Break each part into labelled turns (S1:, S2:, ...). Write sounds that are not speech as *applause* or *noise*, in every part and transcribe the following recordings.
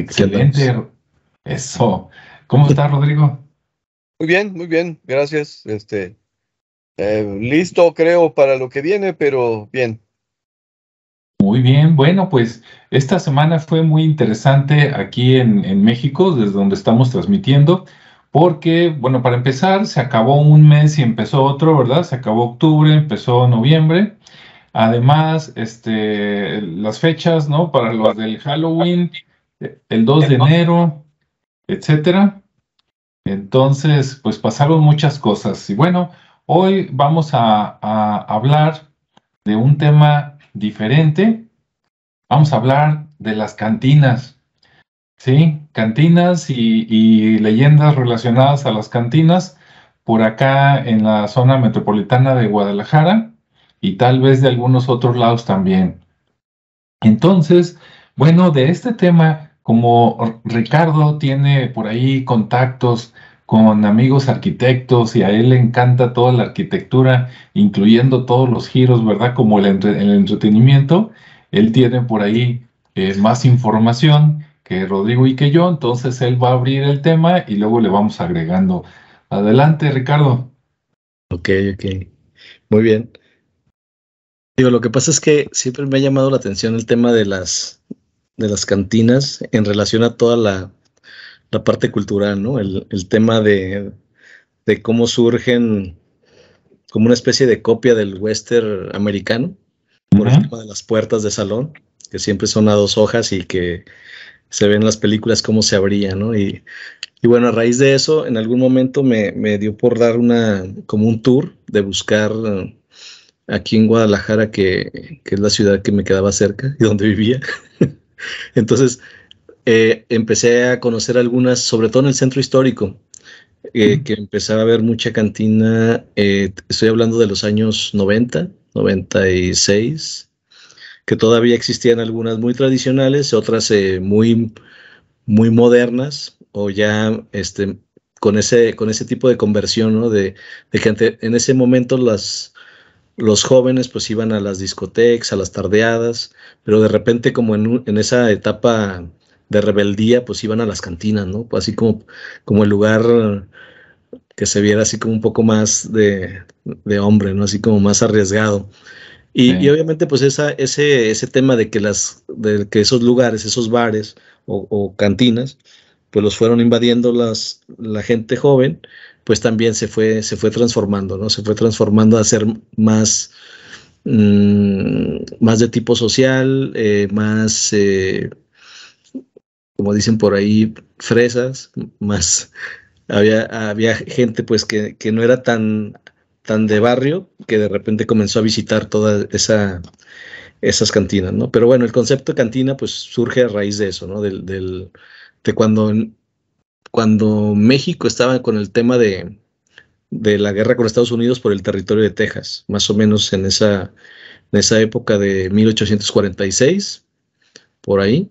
S1: Excelente. Eso. ¿Cómo está, Rodrigo? Muy bien,
S2: muy bien. Gracias. Este, eh, listo, creo, para lo que viene, pero
S1: bien. Muy bien, bueno, pues esta semana fue muy interesante aquí en, México, desde donde estamos transmitiendo, porque, bueno, para empezar, se acabó un mes y empezó otro, ¿verdad? Se acabó octubre, empezó noviembre. Además, este, las fechas, ¿no? Para los del Halloween, el 2 de enero, etcétera. Entonces, pues pasaron muchas cosas. Y bueno, hoy vamos a, hablar de un tema diferente. Vamos a hablar de las cantinas. Sí, cantinas y, y, leyendas relacionadas a las cantinas por acá en la zona metropolitana de Guadalajara y tal vez de algunos otros lados también. Entonces, bueno, de este tema como Ricardo tiene por ahí contactos con amigos arquitectos y a él le encanta toda la arquitectura, incluyendo todos los giros, ¿verdad? Como el, entretenimiento, él tiene por ahí eh, más información que Rodrigo y que yo, entonces él va a abrir el tema y luego le vamos agregando. Adelante, Ricardo.
S3: Ok, ok. Muy bien. Digo, lo que pasa es que siempre me ha llamado la atención el tema de las de las cantinas en relación a toda la, parte cultural, ¿no? El, tema de, cómo surgen como una especie de copia del western americano, por de las puertas de salón, que siempre son a dos hojas y que se ven en las películas cómo se abría, ¿no? Y, y bueno, a raíz de eso, en algún momento me, dio por dar una, como un tour de buscar eh, aquí en Guadalajara, que, que es la ciudad que me quedaba cerca y donde vivía. *laughs* Entonces, eh, empecé a conocer algunas, sobre todo en el centro histórico, eh, que empezaba a haber mucha cantina, eh, estoy hablando de los años 90, 96, que todavía existían algunas muy tradicionales, otras muy, muy modernas o ya este, con, ese, con ese tipo de conversión, ¿no? de, gente en ese momento las, los jóvenes pues iban a las discotecas, a las tardeadas, pero de repente como en, esa etapa de rebeldía pues iban a las cantinas, ¿no? Pues, así como, como el lugar que se viera así como un poco más de, hombre, ¿no? Así como más arriesgado. Y, obviamente pues esa, ese, ese tema de que, las, de que esos lugares, esos bares o, o cantinas, pues los fueron invadiendo las, la gente joven pues también se fue, se fue transformando, ¿no? Se fue transformando a ser más, mm, más de tipo social, eh, más, eh, como dicen por ahí, fresas, más, había, había gente pues que, no era tan, tan de barrio que de repente comenzó a visitar toda esa esas cantinas, ¿no? Pero bueno, el concepto de cantina pues surge a raíz de eso, ¿no? del, de cuando cuando México estaba con el tema de, la guerra con Estados Unidos por el territorio de Texas, más o menos en esa, en esa época de 1846, por ahí,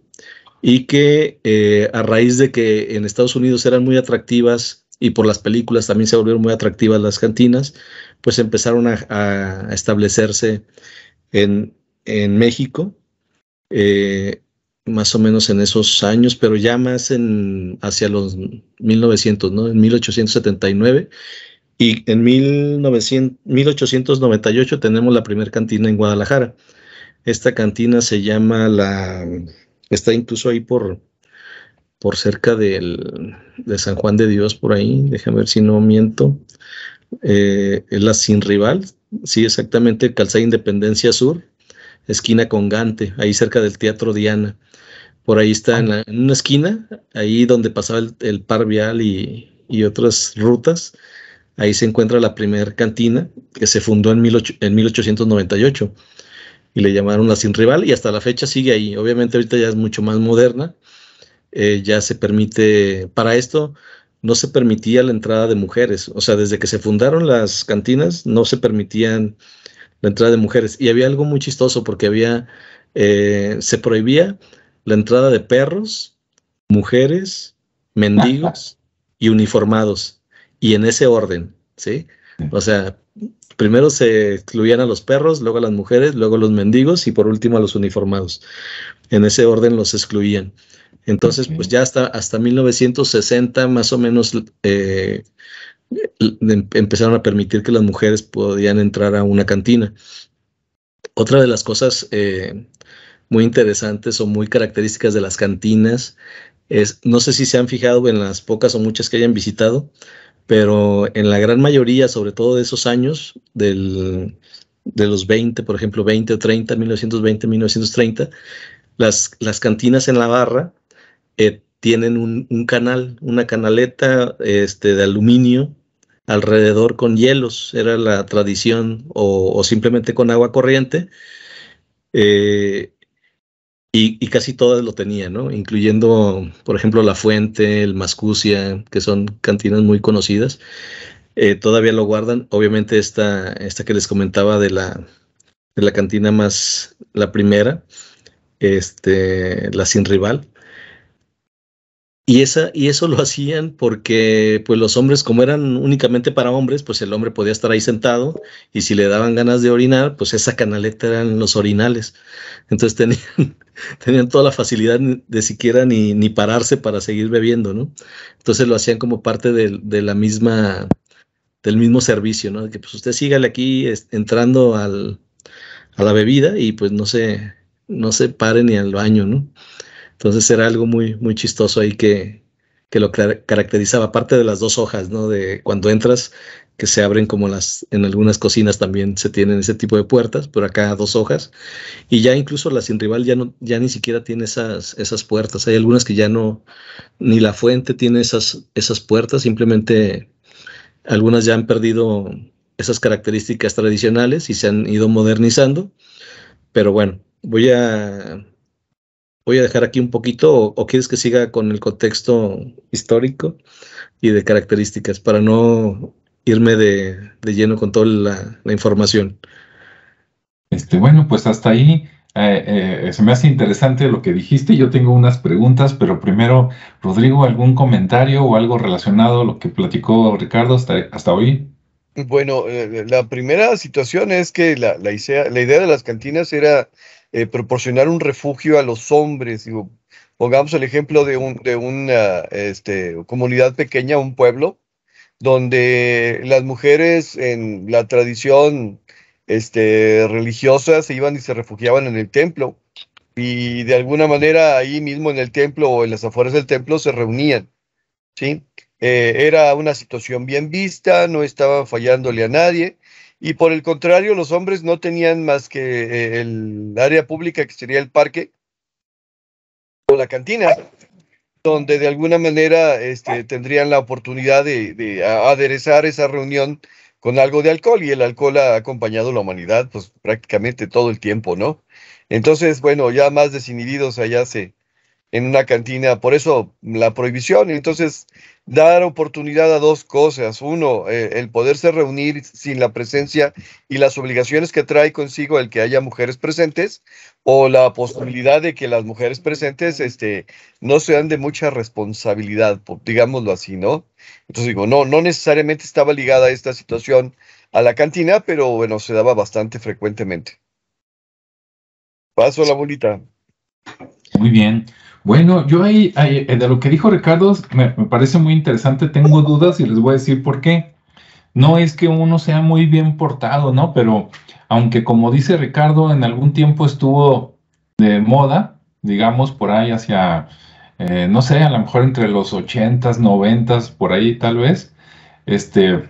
S3: y que eh, a raíz de que en Estados Unidos eran muy atractivas y por las películas también se volvieron muy atractivas las cantinas, pues empezaron a, establecerse en, México. Eh, más o menos en esos años, pero ya más en hacia los 1900, ¿no? En 1879 y en 1900, 1898 tenemos la primera cantina en Guadalajara. Esta cantina se llama la está incluso ahí por por cerca del, de San Juan de Dios, por ahí, déjame ver si no miento, eh, es la Sin Rival, sí, exactamente, Calzada Independencia Sur, esquina con Gante, ahí cerca del Teatro Diana. Por ahí está en, una esquina, ahí donde pasaba el, par vial y, otras rutas. Ahí se encuentra la primera cantina que se fundó en, en 1898 y le llamaron la Sin Rival y hasta la fecha sigue ahí. Obviamente ahorita ya es mucho más moderna, eh, ya se permite, para esto no se permitía la entrada de mujeres, o sea, desde que se fundaron las cantinas no se permitían la entrada de mujeres. Y había algo muy chistoso porque había, eh, se prohibía la entrada de perros, mujeres, mendigos y uniformados. Y en ese orden, ¿sí? O sea, primero se excluían a los perros, luego a las mujeres, luego a los mendigos y por último a los uniformados. En ese orden los excluían. Entonces, pues ya hasta, hasta 1960 más o menos eh, Em-, empezaron a permitir que las mujeres podían entrar a una cantina. Otra de las cosas eh, muy interesantes o muy características de las cantinas es, no sé si se han fijado en las pocas o muchas que hayan visitado, pero en la gran mayoría, sobre todo de esos años, del, de los 20, por ejemplo, 20, o 30, 1920, 1930, las, las cantinas en la barra eh, tienen un, canal, una canaleta este, de aluminio alrededor con hielos, era la tradición, o, simplemente con agua corriente. Eh, y, casi todas lo tenían, Incluyendo, por ejemplo, La Fuente, el Mascucia, que son cantinas muy conocidas. Eh, todavía lo guardan. Obviamente esta, esta que les comentaba de la, de la cantina más, la primera, este, la sin rival, y, esa, y eso lo hacían porque pues los hombres, como eran únicamente para hombres, pues el hombre podía estar ahí sentado y si le daban ganas de orinar, pues esa canaleta eran los orinales. Entonces tenían, *laughs* tenían toda la facilidad de siquiera ni, ni pararse para seguir bebiendo, ¿no? Entonces lo hacían como parte la misma, del mismo servicio, ¿no? Que pues usted sígale aquí entrando a la bebida y pues no se, no se pare ni al baño, ¿no? Entonces era algo muy, muy chistoso ahí que, lo caracterizaba, aparte de las dos hojas, ¿no? De cuando entras, que se abren como las, en algunas cocinas también se tienen ese tipo de puertas, pero acá dos hojas. Y ya incluso la sin rival ya no, ya ni siquiera tiene esas, esas puertas. Hay algunas que ya no, ni la fuente tiene esas, esas puertas, simplemente algunas ya han perdido esas características tradicionales y se han ido modernizando. Pero bueno, voy a voy a dejar aquí un poquito o, quieres que siga con el contexto histórico y de características para no
S1: irme de, lleno con toda la, información. Este, bueno, pues hasta ahí eh, eh, se me hace interesante lo que dijiste. Yo tengo unas preguntas, pero primero, Rodrigo, ¿algún comentario o algo relacionado a lo que platicó Ricardo hasta, hoy?
S2: Bueno, eh, la primera situación es que la, la, la idea de las cantinas era eh, proporcionar un refugio a los hombres. Digo, pongamos el ejemplo de, de una este, comunidad pequeña, un pueblo, donde las mujeres en la tradición este, religiosa se iban y se refugiaban en el templo y de alguna manera ahí mismo en el templo o en las afueras del templo se reunían. ¿sí? Eh, era una situación bien vista, no estaban fallándole a nadie y por el contrario los hombres no tenían más que eh, el área pública que sería el parque o la cantina, donde de alguna manera este, tendrían la oportunidad de, aderezar esa reunión con algo de alcohol y el alcohol ha acompañado a la humanidad pues prácticamente todo el tiempo, ¿no? Entonces, bueno, ya más desinhibidos allá se, en una cantina. Por eso la prohibición. Entonces, dar oportunidad a dos cosas. Uno, eh, el poderse reunir sin la presencia y las obligaciones que trae consigo el que haya mujeres presentes o la posibilidad de que las mujeres presentes este, no sean de mucha responsabilidad, digámoslo así, ¿no? Entonces digo, no, no necesariamente estaba ligada esta situación a la cantina, pero bueno, se daba bastante frecuentemente. Paso la bolita.
S1: Muy bien. Bueno, yo ahí, eh, de lo que dijo Ricardo, me, parece muy interesante, tengo dudas y les voy a decir por qué. No es que uno sea muy bien portado, ¿no? Pero aunque como dice Ricardo, en algún tiempo estuvo de moda, digamos, por ahí hacia, eh, no sé, a lo mejor entre los ochentas, noventas, por ahí tal vez, este,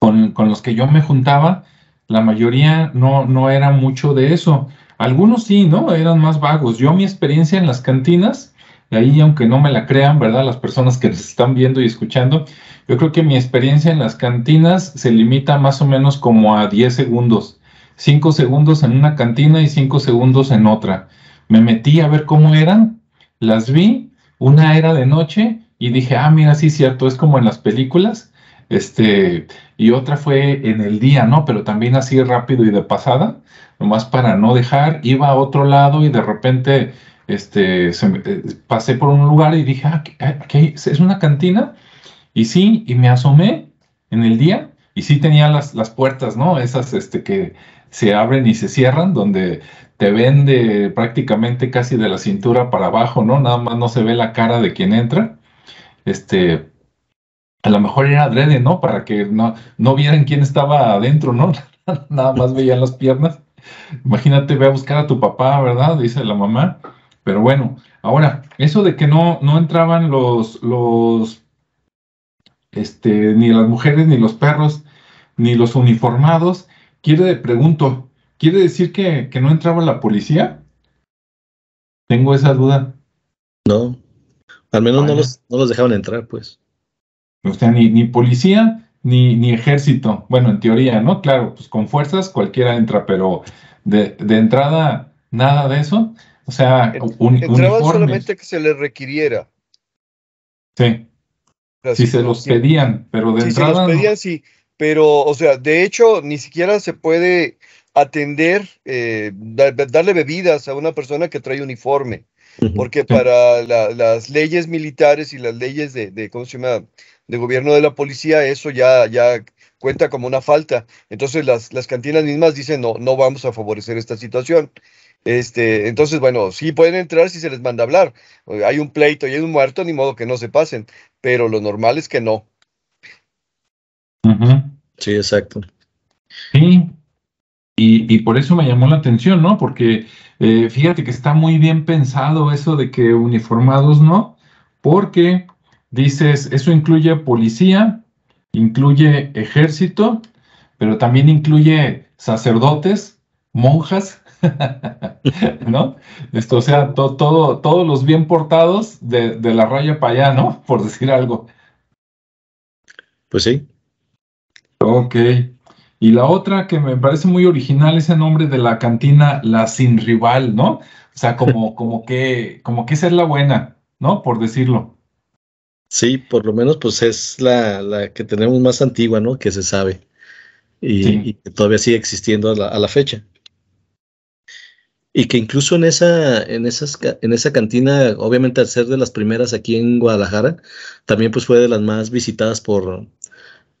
S1: con, con los que yo me juntaba, la mayoría no, no era mucho de eso algunos sí, ¿no? Eran más vagos. Yo mi experiencia en las cantinas, y ahí aunque no me la crean, ¿verdad? Las personas que les están viendo y escuchando, yo creo que mi experiencia en las cantinas se limita más o menos como a 10 segundos. 5 segundos en una cantina y 5 segundos en otra. Me metí a ver cómo eran, las vi, una era de noche y dije, ah, mira, sí, cierto, es como en las películas. Este, y otra fue en el día, ¿no? Pero también así rápido y de pasada nomás para no dejar, iba a otro lado y de repente este, eh, pasé por un lugar y dije, ah, ah es una cantina? Y sí, y me asomé en el día y sí tenía las, las puertas, ¿no? Esas este, que se abren y se cierran, donde te vende prácticamente casi de la cintura para abajo, ¿no? Nada más no se ve la cara de quien entra. Este, a lo mejor era adrede, ¿no? Para que no, no vieran quién estaba adentro, ¿no? *laughs* Nada más veían las piernas. Imagínate, ve a buscar a tu papá, ¿verdad? Dice la mamá. Pero bueno, ahora, eso de que no, no entraban los, los, este, ni las mujeres, ni los perros, ni los uniformados, quiere, pregunto, ¿quiere decir que, no entraba la policía? Tengo esa duda. No, al menos no los, dejaban entrar, pues. O sea, ni, ni policía, ni, ejército. Bueno, en teoría, ¿no? Claro, pues con fuerzas cualquiera entra, pero de, de entrada, nada de eso. O sea, un, entraban solamente
S2: que se les requiriera.
S1: Sí. si, se los pedían, pero de si Se los pedían,
S2: sí. Pero, o sea, de hecho, ni siquiera se puede atender, eh, darle bebidas a una persona que trae uniforme. Porque para las leyes militares y las leyes de, de ¿cómo se llama? de gobierno de la policía, eso ya, ya cuenta como una falta. Entonces las, cantinas mismas dicen, no, no vamos a favorecer esta situación. Este, entonces, bueno, sí pueden entrar si se les manda hablar. Eh, hay un pleito y hay un muerto, ni modo que no se pasen, pero lo normal es que no.
S1: Sí, exacto. Sí, y, por eso me llamó la atención, ¿no? Porque eh, fíjate que está muy bien pensado eso de que uniformados no, porque dices, eso incluye policía, incluye ejército, pero también incluye sacerdotes, monjas, *laughs* ¿no? Esto, o sea, todo, todos los bien portados de, la raya para allá, ¿no? *laughs* Por decir algo. Pues sí. Ok. Y la otra que me parece muy original es el nombre de la cantina La Sin Rival, ¿no? O sea, como, como que, como que esa es la buena, ¿no? Por decirlo.
S3: Sí, por lo menos pues es la, que tenemos más antigua, ¿no? Que se sabe y, que todavía sigue existiendo a la, fecha. Y que incluso en esa, en, esas, en esa cantina, obviamente al ser de las primeras aquí en Guadalajara, también pues fue de las más visitadas por,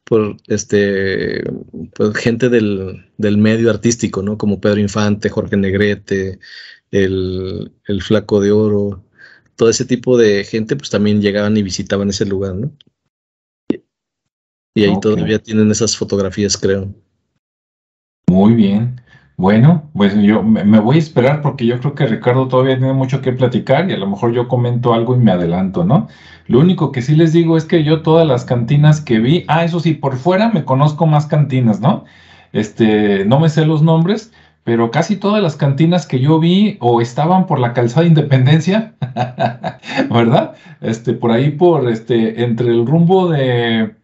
S3: por este pues, gente del, medio artístico, ¿no? Como Pedro Infante, Jorge Negrete, el, el Flaco de Oro, todo ese tipo de gente pues también llegaban y visitaban ese lugar, ¿no? Y ahí todavía tienen
S1: esas fotografías, creo. Muy bien. Bueno, pues yo me voy a esperar porque yo creo que Ricardo todavía tiene mucho que platicar y a lo mejor yo comento algo y me adelanto, ¿no? Lo único que sí les digo es que yo todas las cantinas que vi, ah, eso sí, por fuera me conozco más cantinas, ¿no? Este, no me sé los nombres, pero casi todas las cantinas que yo vi o estaban por la calzada Independencia, *laughs* ¿verdad? Este, por ahí, por este, entre el rumbo de,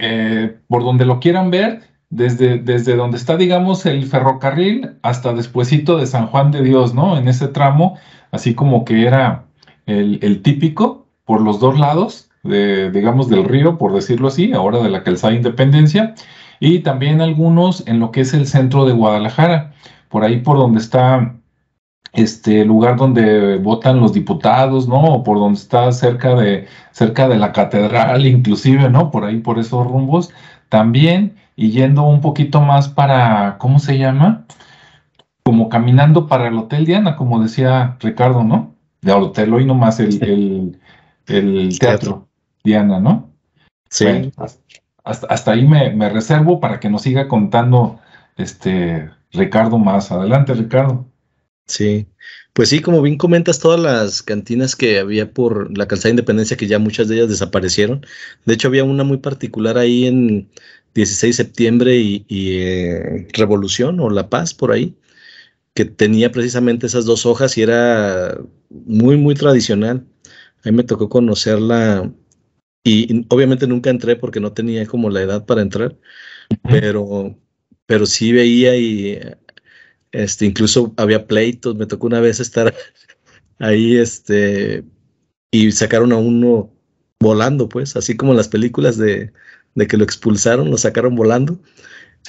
S1: eh, por donde lo quieran ver, desde, desde donde está, digamos, el ferrocarril hasta despuesito de San Juan de Dios, ¿no? En ese tramo, así como que era el, el típico por los dos lados, de, digamos, del río, por decirlo así, ahora de la calzada Independencia y también algunos en lo que es el centro de Guadalajara, por ahí por donde está este lugar donde votan los diputados, ¿no? O por donde está cerca de, cerca de la catedral, inclusive, ¿no? Por ahí, por esos rumbos. También, y yendo un poquito más para, ¿cómo se llama? Como caminando para el Hotel Diana, como decía Ricardo, ¿no? De hotel hoy nomás el, teatro, Diana, ¿no? Sí hasta, ahí me, reservo para que nos siga contando este Ricardo más. Adelante, Ricardo.
S3: Sí, pues sí, como bien comentas, todas las cantinas que había por la calzada de Independencia, que ya muchas de ellas desaparecieron. De hecho, había una muy particular ahí en 16 de septiembre y, eh, Revolución o La Paz, por ahí, que tenía precisamente esas dos hojas y era muy, muy tradicional. Ahí me tocó conocerla y obviamente nunca entré porque no tenía como la edad para entrar, pero, pero sí veía y este, incluso había pleitos, me tocó una vez estar *laughs* ahí este, y sacaron a uno volando, pues, así como en las películas de, de que lo expulsaron, lo sacaron volando.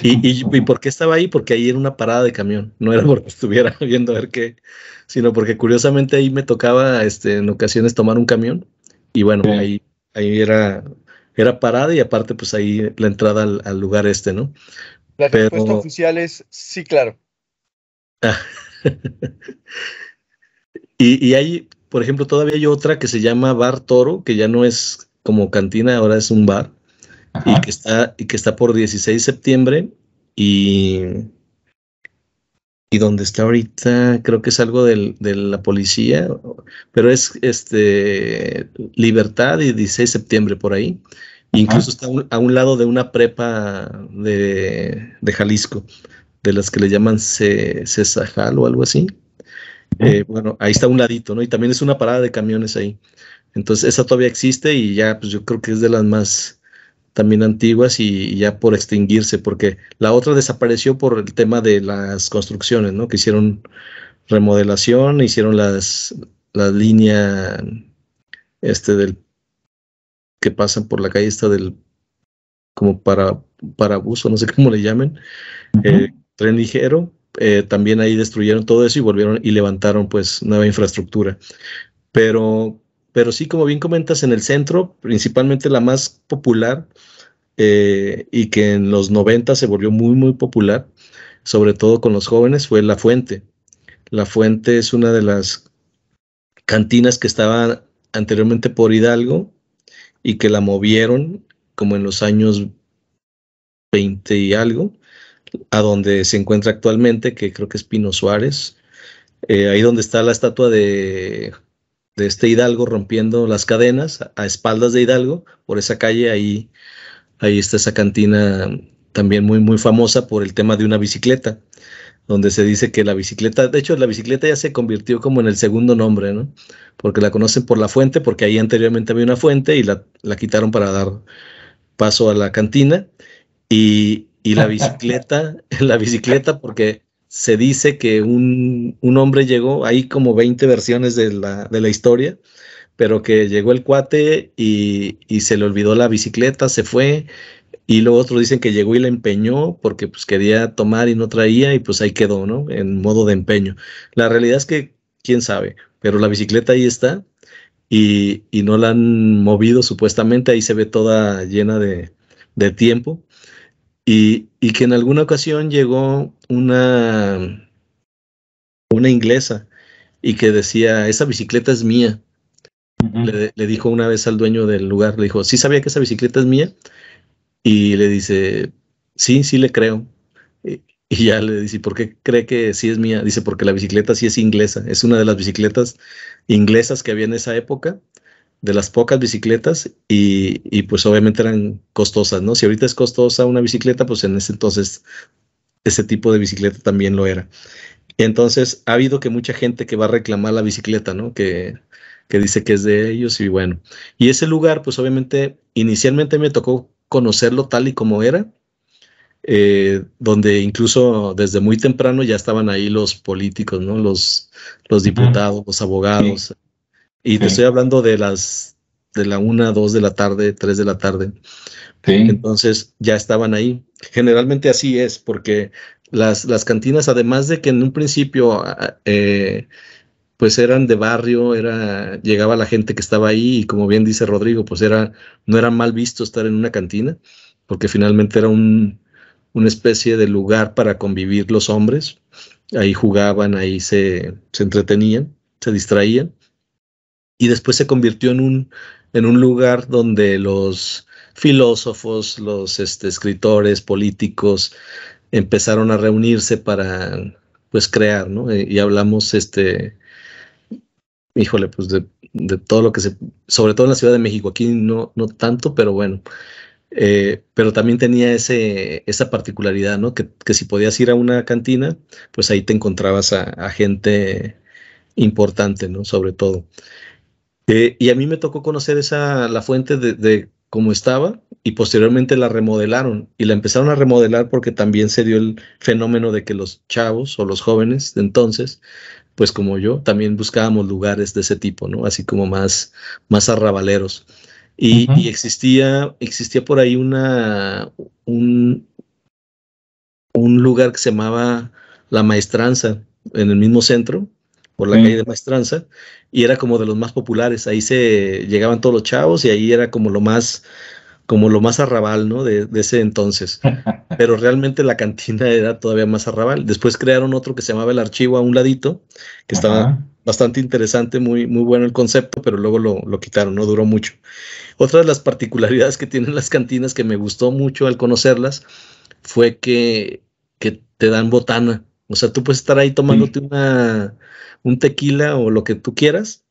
S3: Y, y, por qué estaba ahí? Porque ahí era una parada de camión, no era *laughs* porque estuviera viendo a ver qué, sino porque curiosamente ahí me tocaba este, en ocasiones tomar un camión y bueno, ahí ahí era, era parada y aparte pues ahí la entrada al, lugar este, ¿no? La respuesta
S2: oficial es sí, claro.
S3: *laughs* y, y hay, por ejemplo, todavía hay otra que se llama Bar Toro, que ya no es como cantina, ahora es un bar, y que, está, y que está por 16 de septiembre y y donde está ahorita creo que es algo de la policía, pero es este Libertad y 16 de septiembre por ahí. incluso está a un lado de una prepa de, Jalisco, de las que le llaman Cesajal o algo así. Eh, bueno, ahí está un ladito, ¿no? Y también es una parada de camiones ahí. Entonces, esa todavía existe y ya, pues yo creo que es de las más también antiguas y, ya por extinguirse, porque la otra desapareció por el tema de las construcciones, ¿no? Que hicieron remodelación, hicieron las la línea este del que pasan por la calle esta del como para para o no sé *laughs* cómo le llamen, eh, tren ligero, eh, también ahí destruyeron todo eso y volvieron y levantaron pues nueva infraestructura. Pero pero sí, como bien comentas, en el centro, principalmente la más popular eh, y que en los 90 se volvió muy, muy popular, sobre todo con los jóvenes, fue La Fuente. La Fuente es una de las cantinas que estaba anteriormente por Hidalgo y que la movieron como en los años 20 y algo, a donde se encuentra actualmente, que creo que es Pino Suárez, eh, ahí donde está la estatua de de este Hidalgo rompiendo las cadenas a, espaldas de Hidalgo, por esa calle, ahí, ahí está esa cantina también muy, muy famosa por el tema de una bicicleta, donde se dice que la bicicleta, de hecho la bicicleta ya se convirtió como en el segundo nombre, ¿no? Porque la conocen por la fuente, porque ahí anteriormente había una fuente y la, quitaron para dar paso a la cantina. Y, y la *laughs* bicicleta, la bicicleta porque se dice que un, hombre llegó, hay como 20 versiones de la, historia, pero que llegó el cuate y, se le olvidó la bicicleta, se fue, y luego otros dicen que llegó y la empeñó porque pues quería tomar y no traía y pues ahí quedó, ¿no? En modo de empeño. La realidad es que, quién sabe, pero la bicicleta ahí está y, no la han movido supuestamente, ahí se ve toda llena de, de tiempo y, que en alguna ocasión llegó una, inglesa y que decía, esa bicicleta es mía. le, dijo una vez al dueño del lugar, le dijo, ¿sí sabía que esa bicicleta es mía? Y le dice, sí, sí le creo. Y, y ya le dice, ¿por qué cree que sí es mía? Dice, porque la bicicleta sí es inglesa, es una de las bicicletas inglesas que había en esa época de las pocas bicicletas y, pues obviamente eran costosas, ¿no? Si ahorita es costosa una bicicleta, pues en ese entonces ese tipo de bicicleta también lo era. Entonces ha habido que mucha gente que va a reclamar la bicicleta, ¿no? Que, dice que es de ellos y bueno. Y ese lugar, pues obviamente inicialmente me tocó conocerlo tal y como era, eh, donde incluso desde muy temprano ya estaban ahí los políticos, ¿no? Los, los diputados, los abogados. Y te estoy hablando de las de la una dos de la tarde, tres de la tarde. Entonces ya estaban ahí. Generalmente así es, porque las, las cantinas, además de que en un principio ah, ah, eh, pues eran de barrio, era, llegaba la gente que estaba ahí y como bien dice Rodrigo, pues era, no era mal visto estar en una cantina, porque finalmente era un, una especie de lugar para convivir los hombres. Ahí jugaban, ahí se entretenían, se distraían y después se convirtió en un, en un lugar donde los filósofos, los este, escritores, políticos empezaron a reunirse para pues crear, ¿no? Eh, y, hablamos este híjole, pues de, todo lo que se, sobre todo en la Ciudad de México, aquí no, no tanto, pero bueno, eh, pero también tenía ese, esa particularidad, ¿no? Que, si podías ir a una cantina, pues ahí te encontrabas a, a gente importante, ¿no? Sobre todo. Eh, y a mí me tocó conocer esa, la fuente de, cómo estaba y posteriormente la remodelaron y la empezaron a remodelar porque también se dio el fenómeno de que los chavos o los jóvenes de entonces, pues como yo, también buscábamos lugares de ese tipo, ¿no? Así como más, más arrabaleros. Y, existía, existía por ahí una, un, un lugar que se llamaba La Maestranza, en el mismo centro, por la calle de Maestranza, y era como de los más populares. Ahí se llegaban todos los chavos y ahí era como lo más, como lo más arrabal, ¿no? De, ese entonces. *laughs* Pero realmente la cantina era todavía más arrabal. Después crearon otro que se llamaba el archivo a un ladito, que estaba bastante interesante, muy, muy bueno el concepto, pero luego lo, quitaron, no duró mucho. Otra de las particularidades que tienen las cantinas que me gustó mucho al conocerlas fue que, que te dan botana. O sea, tú puedes estar ahí tomándote una, un tequila o lo que tú quieras,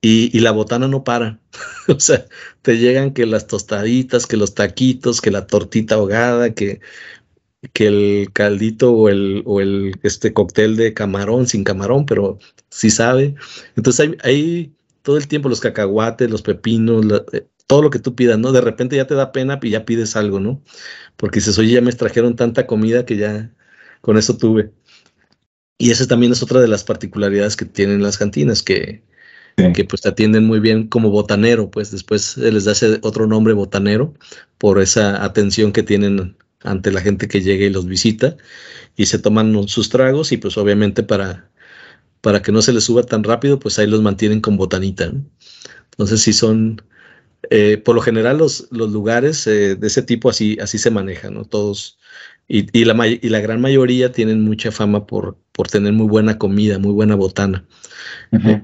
S3: y, la botana no para. *laughs* o sea, te llegan que las tostaditas, que los taquitos, que la tortita ahogada, que, que el caldito o el, o el este cóctel de camarón, sin camarón, pero sí sabe. Entonces hay, todo el tiempo los cacahuates, los pepinos, eh, todo lo que tú pidas, ¿no? De repente ya te da pena y ya pides algo, ¿no? Porque dices, oye, ya me trajeron tanta comida que ya con eso tuve. Y esa también es otra de las particularidades que tienen las cantinas, que, que pues atienden muy bien como botanero, pues después les da ese otro nombre botanero por esa atención que tienen ante la gente que llega y los visita y se toman sus tragos y pues obviamente para, para que no se les suba tan rápido, pues ahí los mantienen con botanita. Entonces sí son, eh, por lo general los, lugares eh, de ese tipo así, así se manejan, ¿no? Todos, y, la, y la gran mayoría tienen mucha fama por por tener muy buena comida, muy buena botana.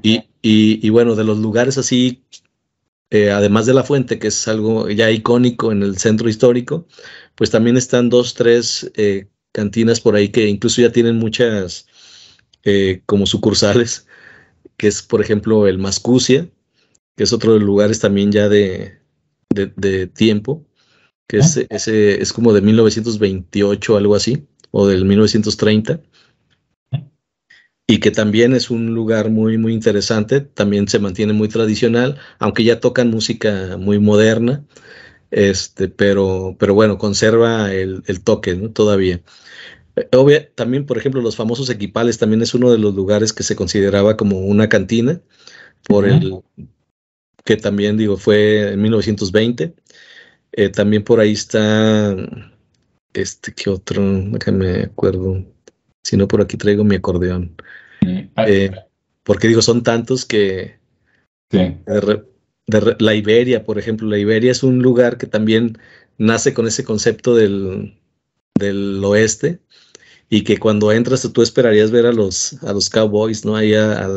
S3: y, bueno, de los lugares así, eh, además de la fuente, que es algo ya icónico en el centro histórico, pues también están dos, tres eh, cantinas por ahí que incluso ya tienen muchas eh, como sucursales, que es por ejemplo el Mascucia, que es otro de los lugares también ya de, tiempo, que ah. es, ese, es como de 1928, algo así, o del 1930 y que también es un lugar muy, muy interesante, también se mantiene muy tradicional, aunque ya tocan música muy moderna, este, pero, pero bueno, conserva el, toque ¿no? todavía. Eh, también, por ejemplo, los famosos equipales también es uno de los lugares que se consideraba como una cantina, por el que también digo fue en 1920. Eh, también por ahí está este que otro, me acuerdo sino por aquí traigo mi acordeón. Eh, porque digo, son tantos que... De, la Iberia, por ejemplo, la Iberia es un lugar que también nace con ese concepto del, del oeste y que cuando entras tú esperarías ver a los, a los cowboys, ¿no? Ahí a,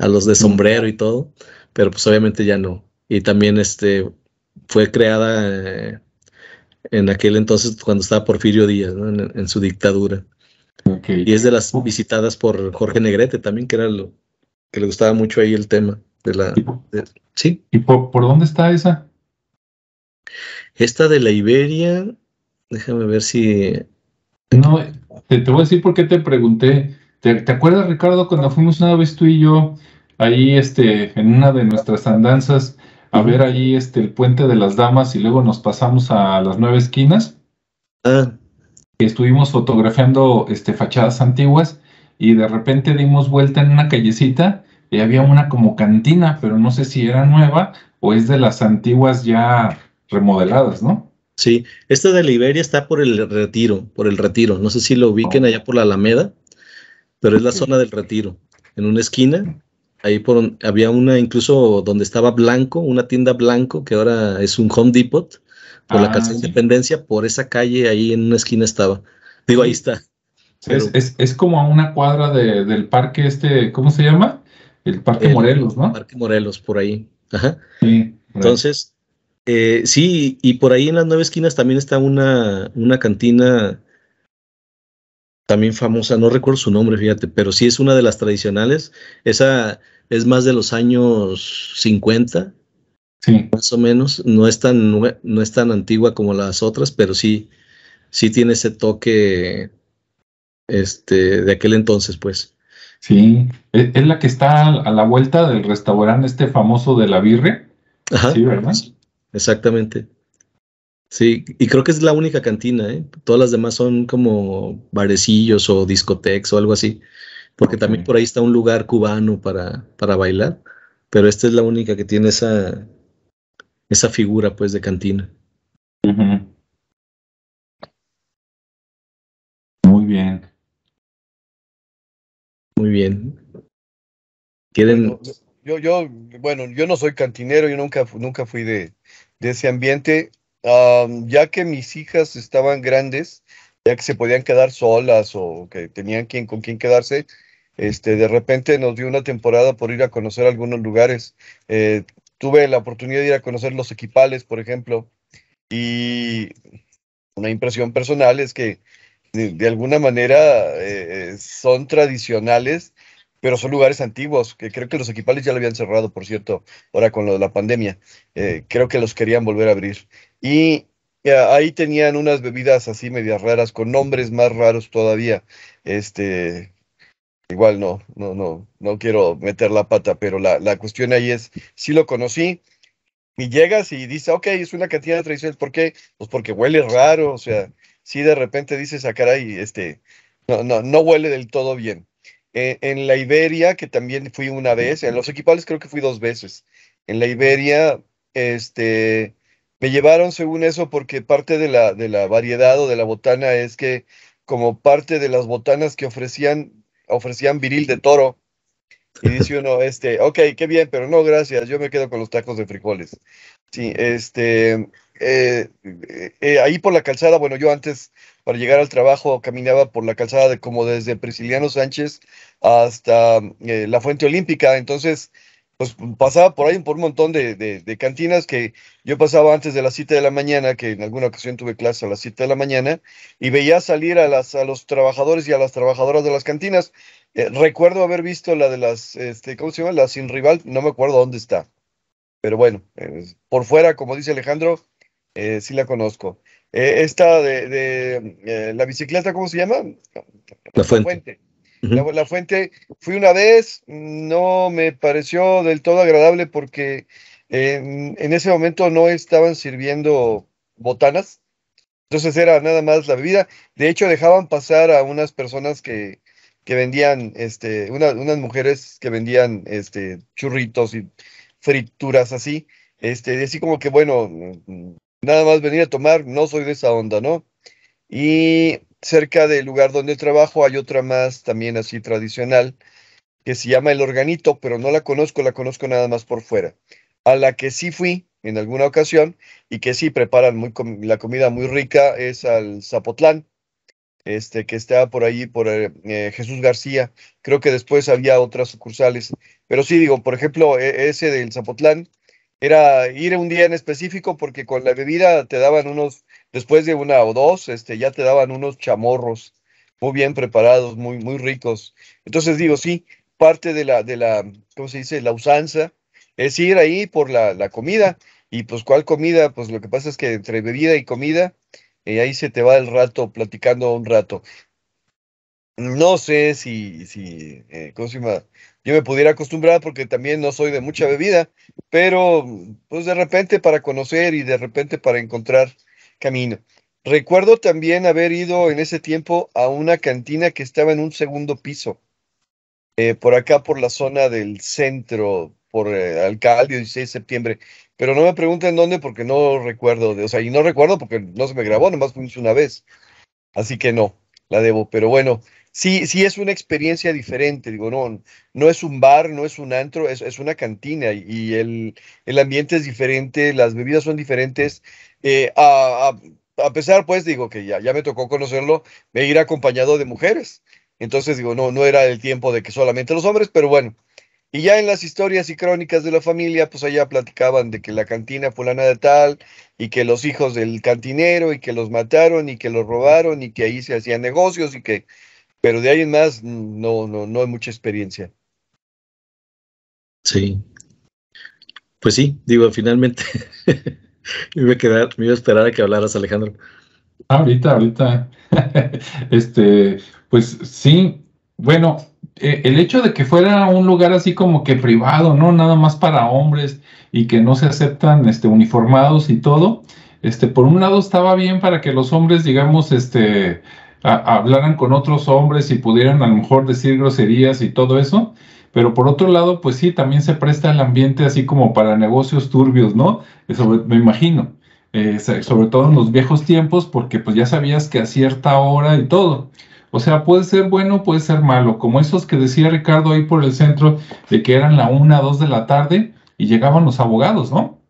S3: los de sombrero y todo, pero pues obviamente ya no. Y también este, fue creada eh, en aquel entonces cuando estaba Porfirio Díaz, ¿no? en su dictadura. Y es de las visitadas por Jorge Negrete también, que era lo que le gustaba mucho ahí el tema de la...
S1: ¿Sí? ¿Y por, dónde está esa?
S3: Esta de la Iberia,
S1: déjame ver si... No, te, voy a decir por qué te pregunté. ¿Te, acuerdas, Ricardo, cuando fuimos una vez tú y yo ahí este, en una de nuestras andanzas a ver ahí este, el puente de las damas y luego nos pasamos a las nueve esquinas? Ah, estuvimos fotografiando este, fachadas antiguas y de repente dimos vuelta en una callecita y había una como cantina, pero no sé si era nueva o es de las antiguas ya
S3: remodeladas,
S1: ¿no? Sí, esta de
S3: Liberia está por el retiro, por el retiro. No sé si lo ubiquen oh. allá por la Alameda, pero es la zona del retiro. En una esquina, ahí por había una incluso donde estaba Blanco, una tienda Blanco que ahora es un Home Depot por la ah, casa Independencia, por esa calle
S1: ahí en una esquina estaba. Digo, ahí está.
S3: Es,
S1: como a una cuadra de, del parque este, ¿cómo se llama? El Parque Morelos, ¿no? El Parque Morelos, por ahí. Ajá. Sí,
S3: Entonces, eh, sí, y por ahí en las nueve esquinas también está una, una cantina también famosa, no recuerdo su nombre, fíjate, pero sí es una de las tradicionales. Esa es más de los años 50, más o menos, no es, tan, no es tan antigua como las otras, pero sí,
S1: sí tiene ese toque este, de aquel entonces, pues. Sí, e-, es, la que está a la vuelta del restaurante este famoso de la birre. sí, ¿verdad? Exactamente. Sí, y creo que es la única
S3: cantina, ¿eh? Todas las demás son como barecillos o discotecas o algo así, porque también por ahí está un lugar cubano para, para bailar, pero esta es la única que tiene esa, esa figura pues de cantina.
S2: Muy bien. Muy bien. ¿Quieren? Yo, yo, bueno, yo no soy cantinero, yo nunca, nunca fui de, de ese ambiente. ya que mis hijas estaban grandes, ya que se podían quedar solas o que tenían quien, con quién quedarse, este, de repente nos dio una temporada por ir a conocer algunos lugares. Eh, tuve la oportunidad de ir a conocer los equipales, por ejemplo, y una impresión personal es que de, alguna manera eh, eh, son tradicionales, pero son lugares antiguos, que creo que los equipales ya lo habían cerrado, por cierto, ahora con lo de la pandemia. Eh, creo que los querían volver a abrir. Y ahí tenían unas bebidas así medias raras, con nombres más raros todavía. Este, igual no, no, no, no quiero meter la pata, pero la, la cuestión ahí es, si lo conocí, y llegas y dices, ok, es una cantidad de tradiciones, ¿por qué? Pues porque huele raro, o sea, si de repente dices, ah, caray, este, no, no, no huele del todo bien. E, en la Iberia, que también fui una vez, en los equipales creo que fui dos veces, en la Iberia, este, me llevaron según eso porque parte de la, de la variedad o de la botana es que como parte de las botanas que ofrecían ofrecían viril de toro. Y dice uno, este, ok, qué bien, pero no, gracias, yo me quedo con los tacos de frijoles. Sí, este, eh, eh, ahí por la calzada, bueno, yo antes para llegar al trabajo caminaba por la calzada de, como desde Prisciliano Sánchez hasta eh, la Fuente Olímpica, entonces pues pasaba por ahí por un montón de, cantinas que yo pasaba antes de las 7 de la mañana, que en alguna ocasión tuve clase a las 7 de la mañana, y veía salir a, las, a los trabajadores y a las trabajadoras de las cantinas. Eh, recuerdo haber visto la de las, este, ¿cómo se llama? La sin rival, no me acuerdo dónde está. Pero bueno, por fuera, como dice Alejandro, eh, sí la conozco. Eh, esta de, de eh, la bicicleta, ¿cómo se llama? La
S3: La fuente.
S2: La, fuente, fui una vez, no me pareció del todo agradable porque eh, en ese momento no estaban sirviendo botanas, entonces era nada más la bebida. De hecho, dejaban pasar a unas personas que, vendían, este, unas mujeres que vendían este, churritos y frituras así, este, así como que, bueno, nada más venir a tomar, no soy de esa onda, ¿no? Y cerca del lugar donde trabajo hay otra más, también así tradicional, que se llama El Organito, pero no la conozco, la conozco nada más por fuera, a la que sí fui en alguna ocasión y que sí preparan muy la comida muy rica, es al Zapotlán, este, que está por ahí, por eh, eh, Jesús García. Creo que después había otras sucursales, pero sí digo, por ejemplo, e, ese del Zapotlán, era ir un día en específico porque con la bebida te daban unos después de una o dos, este, ya te daban unos chamorros muy bien preparados, muy, muy ricos. Entonces digo, sí, parte de la, de la, ¿cómo se dice? La usanza es ir ahí por la, comida. Y pues, ¿cuál comida? Pues lo que pasa es que entre bebida y comida, eh, ahí se te va el rato platicando un rato. No sé si, si eh, ¿cómo se llama? Yo me pudiera acostumbrar porque también no soy de mucha bebida, pero pues de repente para conocer y de repente para encontrar camino. Recuerdo también haber ido en ese tiempo a una cantina que estaba en un segundo piso, eh, por acá, por la zona del centro, por eh, Alcalde, 16 de septiembre. Pero no me pregunten dónde porque no recuerdo, o sea, y no recuerdo porque no se me grabó, nomás fuimos una vez. Así que no, la debo. Pero bueno, sí, sí es una experiencia diferente, digo, no, no es un bar, no es un antro, es, una cantina y el, el, ambiente es diferente, las bebidas son diferentes, eh, a, pesar, pues, digo que ya, ya me tocó conocerlo, me ir acompañado de mujeres. Entonces, digo, no, no era el tiempo de que solamente los hombres, pero bueno. Y ya en las historias y crónicas de la familia, pues allá platicaban de que la cantina fulana de tal, y que los hijos del cantinero, y que los mataron, y que los robaron, y que ahí se hacían negocios, y que... Pero de ahí en más, no, no, no hay mucha experiencia.
S3: Sí. Pues sí, digo, finalmente *laughs* me iba me iba a esperar a que hablaras, Alejandro.
S1: Ah, ahorita, ahorita. *laughs* este, pues sí, bueno, e, el hecho de que fuera un lugar así como que privado, ¿no? Nada más para hombres y que no se aceptan este, uniformados y todo, este, por un lado estaba bien para que los hombres, digamos, este, hablaran con otros hombres y pudieran a lo mejor decir groserías y todo eso, pero por otro lado, pues sí, también se presta el ambiente así como para negocios turbios, ¿no? Eso eh, me imagino. Eh, sobre todo en los viejos tiempos, porque pues ya sabías que a cierta hora y todo. O sea, puede ser bueno, puede ser malo, como esos que decía Ricardo ahí por el centro, de que eran la una, dos de la tarde y llegaban los abogados, ¿no?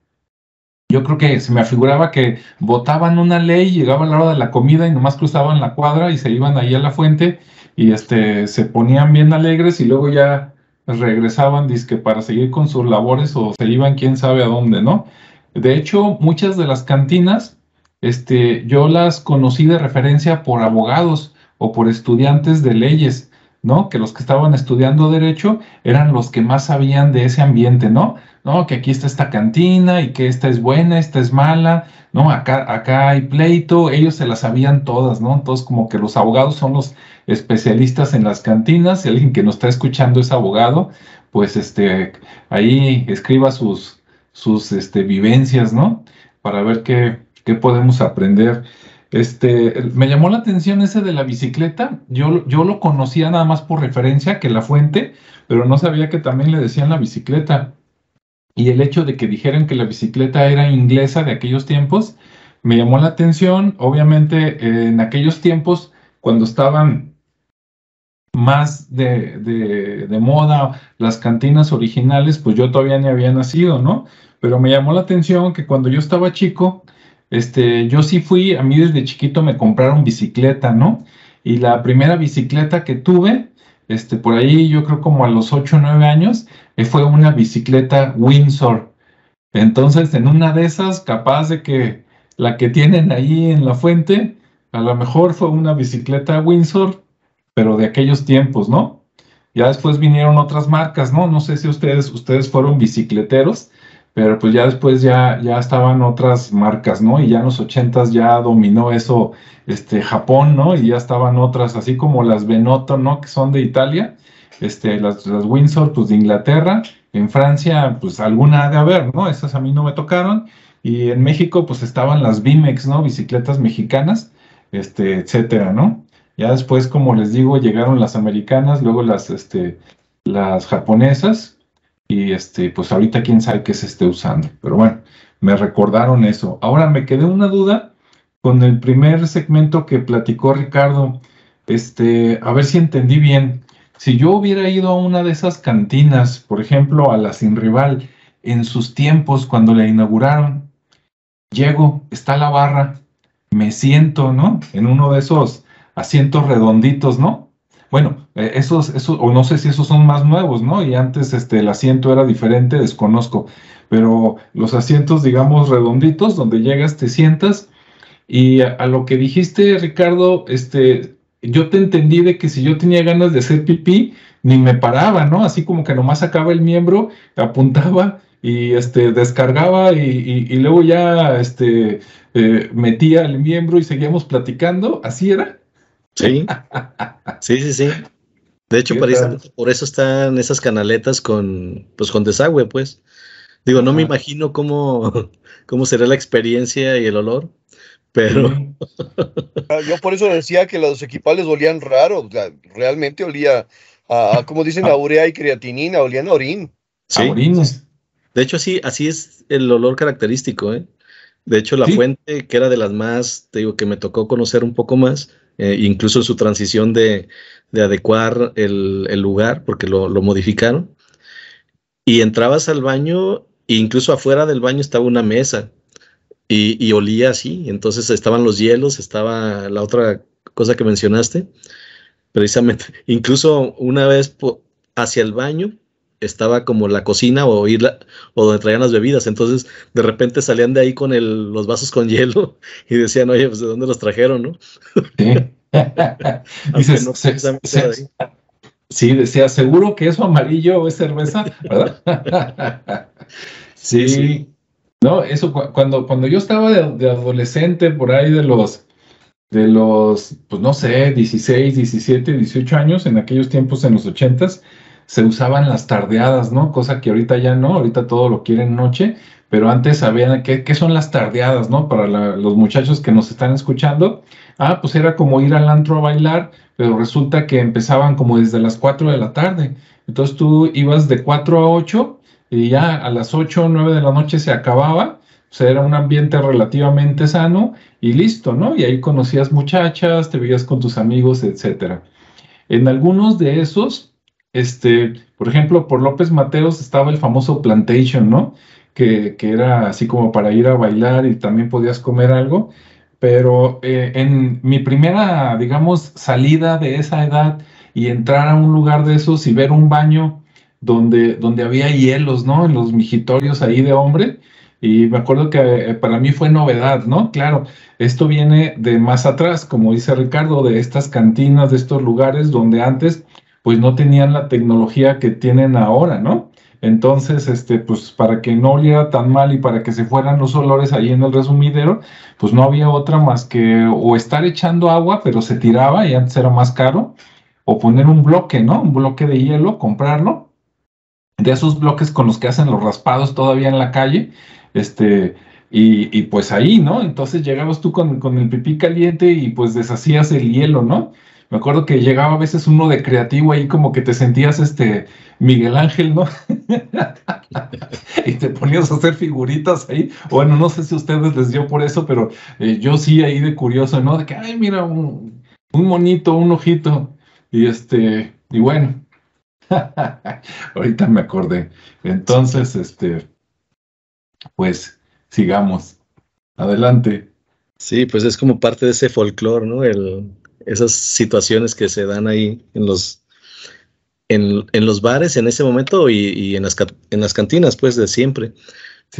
S1: Yo creo que se me afiguraba que votaban una ley, llegaba la hora de la comida y nomás cruzaban la cuadra y se iban ahí a la fuente y este, se ponían bien alegres y luego ya pues, regresaban disque para seguir con sus labores o se iban quién sabe a dónde, ¿no? De hecho, muchas de las cantinas, este, yo las conocí de referencia por abogados o por estudiantes de leyes, ¿no? Que los que estaban estudiando derecho eran los que más sabían de ese ambiente, ¿no? no, que aquí está esta cantina y que esta es buena, esta es mala, no, acá, acá hay pleito, ellos se las sabían todas, ¿no? Entonces como que los abogados son los especialistas en las cantinas, si alguien que nos está escuchando es abogado, pues este, ahí escriba sus, sus este, vivencias, ¿no? Para ver qué, podemos aprender. Este, me llamó la atención ese de la bicicleta. Yo, yo lo conocía nada más por referencia que la fuente, pero no sabía que también le decían la bicicleta. Y el hecho de que dijeran que la bicicleta era inglesa de aquellos tiempos me llamó la atención. Obviamente, en aquellos tiempos, cuando estaban más de, moda las cantinas originales, pues yo todavía ni había nacido, ¿no? Pero me llamó la atención que cuando yo estaba chico, este, yo sí fui, a mí desde chiquito me compraron bicicleta, ¿no? Y la primera bicicleta que tuve, este, por ahí yo creo como a los 8 o 9 años, fue una bicicleta Windsor. Entonces, en una de esas, capaz de que la que tienen ahí en la fuente, a lo mejor fue una bicicleta Windsor, pero de aquellos tiempos, ¿no? Ya después vinieron otras marcas, ¿no? No sé si ustedes, ustedes fueron bicicleteros, pero pues ya después ya, ya estaban otras marcas, ¿no? Y ya en los ochentas ya dominó eso este, Japón, ¿no? Y ya estaban otras, así como las Benotto, ¿no? Que son de Italia, este, las, Windsor, pues de Inglaterra, en Francia, pues alguna de haber, ¿no? Esas a mí no me tocaron, y en México, pues estaban las BIMEX, ¿no? Bicicletas mexicanas, este, etcétera, ¿no? Ya después, como les digo, llegaron las americanas, luego las, este, las japonesas, y este, pues ahorita quién sabe qué se esté usando, pero bueno, me recordaron eso. Ahora me quedé una duda con el primer segmento que platicó Ricardo, este, a ver si entendí bien si yo hubiera ido a una de esas cantinas, por ejemplo, a la Sin Rival, en sus tiempos cuando la inauguraron, llego, está la barra, me siento, ¿no? En uno de esos asientos redonditos, ¿no? Bueno, e, esos, esos, o no sé si esos son más nuevos, ¿no? Y antes este, el asiento era diferente, desconozco, pero los asientos, digamos, redonditos, donde llegas, te sientas, y a, a lo que dijiste, Ricardo, este, yo te entendí de que si yo tenía ganas de hacer pipí, ni me paraba, ¿no? Así como que nomás sacaba el miembro, apuntaba y este, descargaba y, luego ya este, eh, metía el miembro y seguíamos platicando, ¿así era? Sí, sí, sí, sí. De hecho, por
S3: eso están esas canaletas con, pues, con desagüe, pues. Digo, no me imagino cómo, *laughs* cómo será la experiencia y el olor, pero...
S2: *laughs* Ah, yo por eso decía que los equipales olían raro, realmente olía a, como dicen, ah. a urea y creatinina, olían a orín.
S3: Sí. De hecho, así, así es el olor característico, ¿eh? De hecho, la fuente, que era de las más, te digo, que me tocó conocer un poco más, eh, incluso su transición de, adecuar el, lugar, porque lo, lo, modificaron. Y entrabas al baño, e incluso afuera del baño estaba una mesa y, olía así. Entonces estaban los hielos, estaba la otra cosa que mencionaste, precisamente. *laughs* Incluso una vez hacia el baño estaba como la cocina o, ir o donde traían las bebidas. Entonces de repente salían de ahí con el, los vasos con *laughs* hielo y decían, oye, pues de dónde los trajeron,
S1: ¿no? Sí. sí, decía, seguro que eso amarillo es cerveza, ¿verdad? *laughs* sí. No, eso cuando, cuando yo estaba de, adolescente, por ahí de los, de los, pues no sé, 16, 17, 18 años, en aquellos tiempos, en los 80 se usaban las tardeadas, ¿no? Cosa que ahorita ya no, ahorita todo lo quieren noche, pero antes sabían qué, qué son las tardeadas, ¿no? Para los muchachos que nos están escuchando. Ah, pues era como ir al antro a bailar, pero resulta que empezaban como desde las 4 de la tarde. Entonces tú ibas de 4 a 8 y ya a las 8 o 9 de la noche se acababa, O pues, sea, era un ambiente relativamente sano y listo, ¿no? Y ahí conocías muchachas, te veías con tus amigos, etc. En algunos de esos, este, por ejemplo, por López Mateos estaba el famoso Plantation, ¿no? Que, era así como para ir a bailar y también podías comer algo. Pero eh, en mi primera, digamos, salida de esa edad y entrar a un lugar de esos y ver un baño donde, donde había hielos, ¿no? En los mijitorios ahí de hombre. Y me acuerdo que eh, para mí fue novedad, ¿no? Claro, esto viene de más atrás, como dice Ricardo, de estas cantinas, de estos lugares donde antes pues no tenían la tecnología que tienen ahora, ¿no? Entonces, este, pues para que no oliera tan mal y para que se fueran los olores ahí en el resumidero, pues no había otra más que o estar echando agua, pero se tiraba y antes era más caro, o poner un bloque, ¿no? Un bloque de hielo, comprarlo de esos bloques con los que hacen los raspados todavía en la calle, este, y, pues ahí, ¿no? Entonces llegabas tú con, el pipí caliente y pues deshacías el hielo, ¿no? Me acuerdo que llegaba a veces uno de creativo ahí como que te sentías este Miguel Ángel, ¿no? *laughs* y te ponías a hacer figuritas ahí. Bueno, no sé si a ustedes les dio por eso, pero eh, yo sí ahí de curioso, ¿no? De que, ay, mira, un, un monito, un ojito. Y este, y bueno, *laughs* Ahorita me acordé. Entonces, este, pues sigamos. Adelante. Sí, pues es como parte de ese folclore,
S3: ¿no? esas situaciones que se dan ahí en los, en, los bares en ese momento y, en, las, en, las, cantinas, pues, de siempre.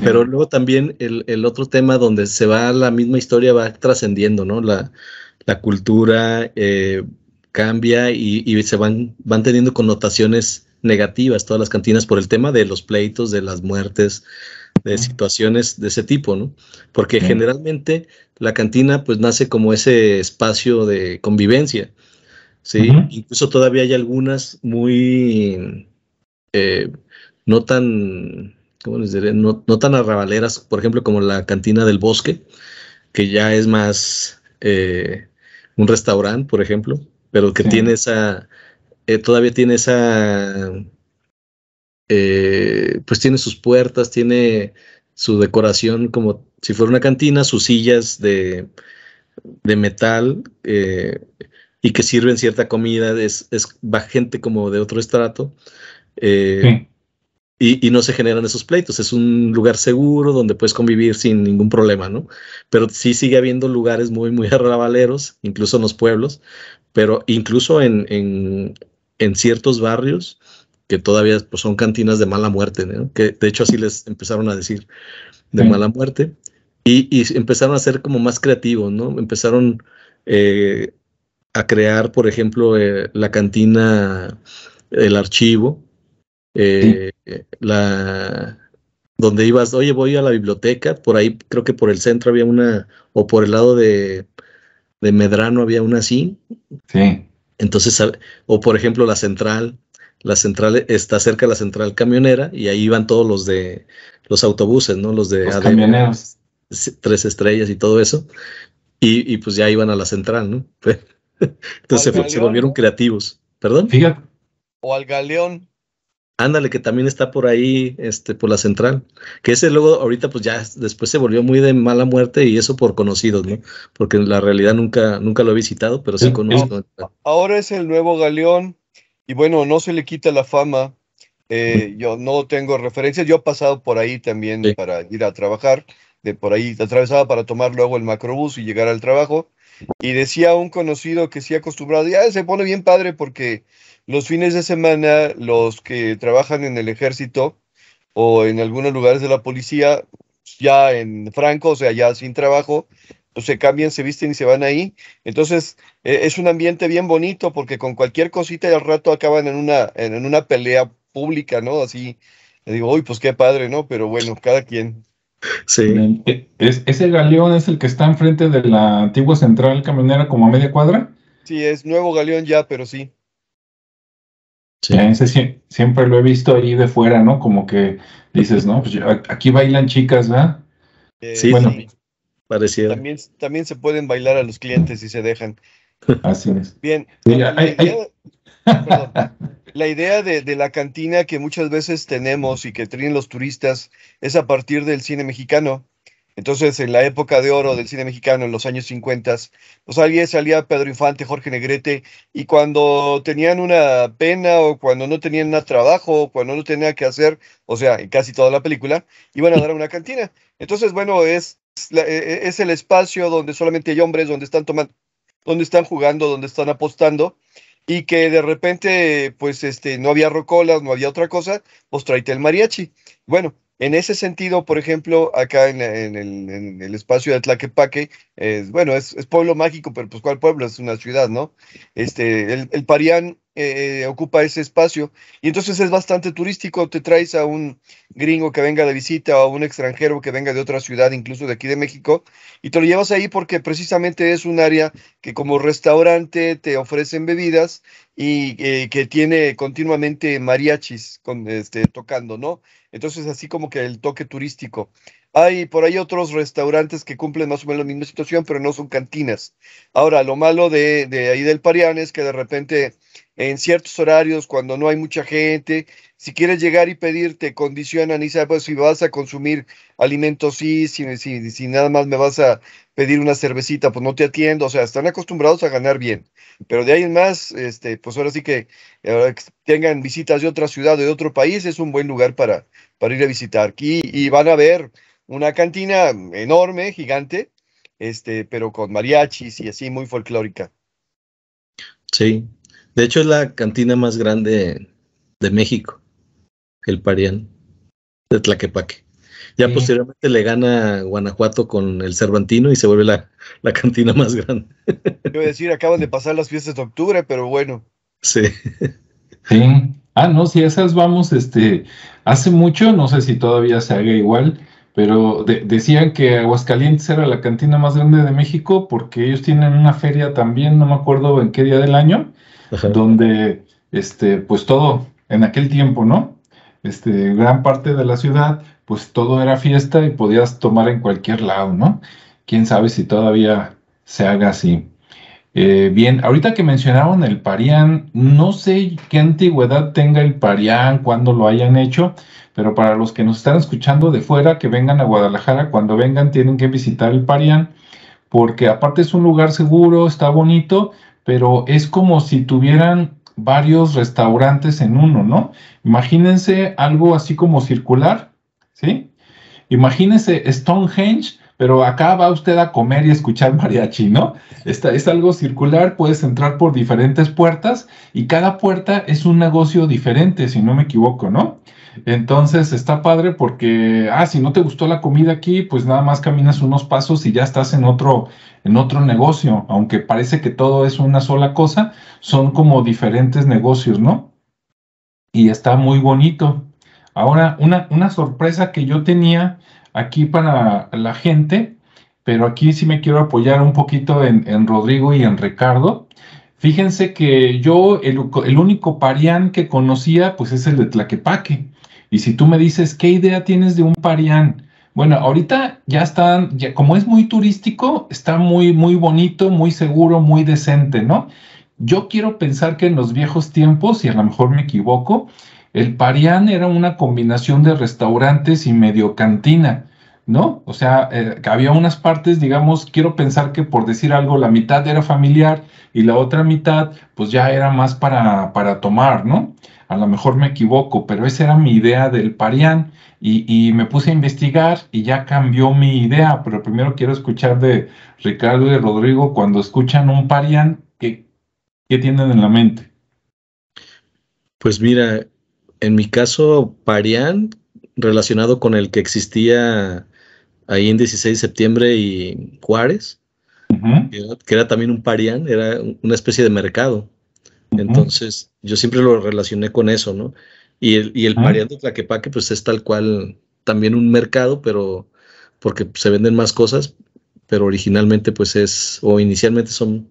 S3: Pero luego también el, otro tema donde se va la misma historia va trascendiendo, ¿no? La, la cultura, eh, cambia y, se van, van teniendo connotaciones negativas todas las cantinas por el tema de los pleitos, de las muertes, de situaciones de ese tipo, ¿no? Porque generalmente la cantina pues nace como ese espacio de convivencia, ¿sí? Incluso todavía hay algunas muy, eh, no tan, ¿cómo les diré? No, tan arrabaleras, por ejemplo, como la cantina del bosque, que ya es más eh, un restaurante, por ejemplo pero que tiene esa, eh, todavía tiene esa, eh, pues tiene sus puertas, tiene su decoración como si fuera una cantina, sus sillas de, metal eh, y que sirven cierta comida, es, es, va gente como de otro estrato. Y, y, no se generan esos pleitos. Es un lugar seguro donde puedes convivir sin ningún problema, ¿no? Pero sí sigue habiendo lugares muy, muy *laughs* arrabaleros, incluso en los pueblos, pero incluso en, ciertos barrios que todavía pues, son cantinas de mala muerte, que de hecho así les empezaron a decir, de mala muerte, y, empezaron a ser como más creativos, ¿no? Empezaron eh, a crear, por ejemplo, eh, la cantina, el archivo, eh, donde ibas, oye, voy a la biblioteca, por ahí creo que por el centro había una, o por el lado de de Medrano había una así. Sí. Entonces, o por ejemplo, la central, la central está cerca de la central camionera y ahí iban todos los de los autobuses, ¿no? Los de los camioneros. tres estrellas y todo eso. Y, pues ya iban a la central, ¿no? *laughs*
S2: Entonces se, se, volvieron
S3: creativos. ¿Perdón? Fíjate. O al galeón. Ándale, que también está por ahí, este, por la central. Que ese luego, ahorita, pues ya después se volvió muy de mala muerte y eso por conocidos, ¿no? Porque en la realidad nunca, nunca lo he visitado, pero sí conozco.
S2: Ahora es el nuevo galeón y bueno, no se le quita la fama. Eh, yo no tengo referencias. Yo he pasado por ahí también para ir a trabajar. De por ahí atravesaba para tomar luego el macrobús y llegar al trabajo. Y decía un conocido que sí acostumbrado, ya se pone bien padre porque los fines de semana, los que trabajan en el ejército o en algunos lugares de la policía, ya en Franco, o sea, ya sin trabajo, pues se cambian, se visten y se van ahí. Entonces, e, es un ambiente bien bonito porque con cualquier cosita y al rato acaban en una, en, una pelea pública, ¿no? Así, le digo, uy, pues qué padre, ¿no? Pero bueno, cada quien.
S1: Sí. E, ¿Ese galeón es el que está enfrente de la antigua central camionera como a media cuadra?
S2: Sí, es nuevo galeón ya, pero sí.
S1: Sí. siempre lo he visto ahí de fuera, ¿no? Como que dices, ¿no? Pues aquí bailan chicas, ¿verdad? Eh, sí, bueno, sí. También, se pueden bailar a los clientes si se dejan. Así es. Bien. la,
S2: idea, de, de, la cantina que muchas veces tenemos y que tienen los turistas es a partir del cine mexicano. Entonces, en la época de oro del cine mexicano, en los años 50, pues salía, salía Pedro Infante, Jorge Negrete, y cuando tenían una pena o cuando no tenían nada trabajo, o cuando no tenían que hacer, o sea, en casi toda la película, iban a dar una cantina. Entonces, bueno, es, e, e, es el espacio donde solamente hay hombres, donde están tomando, donde están jugando, donde están apostando y que de repente, pues, este, no había rocolas, no había otra cosa, pues traite el mariachi. Bueno, en ese sentido, por ejemplo, acá en, el, espacio de Tlaquepaque, es, bueno, es, pueblo mágico, pero pues ¿cuál pueblo? Es una ciudad, ¿no? Este, el, el Parián eh, ocupa ese espacio. Y entonces es bastante turístico, te traes a un gringo que venga de visita o a un extranjero que venga de otra ciudad, incluso de aquí de México, y te lo llevas ahí porque precisamente es un área que como restaurante te ofrecen bebidas y eh, que tiene continuamente mariachis este, tocando, ¿no? Entonces así como que el toque turístico. Hay por ahí otros restaurantes que cumplen más o menos la misma situación, pero no son cantinas. Ahora, lo malo de, de ahí del Parián es que de repente en ciertos horarios cuando no hay mucha gente. Si quieres llegar y pedir, te condicionan y sabes pues, si vas a consumir alimentos, sí, si, nada más me vas a pedir una cervecita, pues no te atiendo. O sea, están acostumbrados a ganar bien. Pero de ahí en más, este, pues ahora sí que, tengan visitas de otra ciudad o de otro país, es un buen lugar para, para ir a visitar. Y, y van a ver una cantina enorme, gigante, este, pero con mariachis y así muy folclórica.
S3: Sí, de hecho, es la cantina más grande de México, el Parián, de Tlaquepaque. Ya posteriormente le gana Guanajuato con el Cervantino y se vuelve la, cantina más grande.
S2: Quiero decir, acaban de pasar las fiestas de octubre, pero bueno.
S1: Sí. Ah, no, si esas vamos, este, hace mucho, no sé si todavía se haga igual, pero decían que Aguascalientes era la cantina más grande de México porque ellos tienen una feria también, no me acuerdo en qué día del año, donde este, pues todo, en aquel tiempo, ¿no? Este, gran parte de la ciudad, pues todo era fiesta y podías tomar en cualquier lado, ¿no? Quién sabe si todavía se haga así. Eh, bien, ahorita que mencionaron el parián, no sé qué antigüedad tenga el parián, cuándo lo hayan hecho, pero para los que nos están escuchando de fuera, que vengan a Guadalajara, cuando vengan tienen que visitar el parián, porque aparte es un lugar seguro, está bonito pero es como si tuvieran varios restaurantes en uno, ¿no? Imagínense algo así como circular, ¿sí? Imagínense Stonehenge, pero acá va usted a comer y escuchar *laughs* mariachi, ¿no? Esta, es algo circular, puedes entrar por diferentes puertas y cada puerta es un negocio diferente, si no me equivoco, ¿no? Entonces está padre porque, ah, si no te gustó la comida aquí, pues nada más caminas unos pasos y ya estás en otro, en otro negocio. Aunque parece que todo es una sola cosa, son como diferentes negocios, ¿no? Y está muy bonito. Ahora, una, sorpresa que yo tenía aquí para la gente, pero aquí sí me quiero apoyar un poquito en, Rodrigo y en Ricardo. Fíjense que yo, el, el único parián que conocía, pues es el de Tlaquepaque y si tú me dices, ¿qué idea tienes de un parián? Bueno, ahorita ya están, como es muy turístico, está muy, muy bonito, muy seguro, muy decente, ¿no? Yo quiero pensar que en los viejos tiempos, y a lo mejor me equivoco, el Parián era una combinación de restaurantes y medio cantina, ¿no? O sea, eh, había unas partes, digamos, quiero pensar que por decir algo, la mitad era familiar y la otra mitad, pues ya era más para, para tomar, ¿no? a lo mejor me equivoco, pero esa era mi idea del Parián y, me puse a investigar y ya cambió mi idea, pero primero quiero escuchar de Ricardo y de Rodrigo cuando escuchan un Parián, ¿qué, qué tienen en la mente? Pues mira,
S3: en mi caso, Parián, relacionado con el que existía ahí en 16 de septiembre y Juárez, que, era también un Parián, era una especie de mercado entonces, yo siempre lo relacioné con eso, ¿no? Y el, y el de ah. Tlaquepaque, pues es tal cual también un mercado, pero porque se venden más cosas, pero originalmente, pues es, o inicialmente son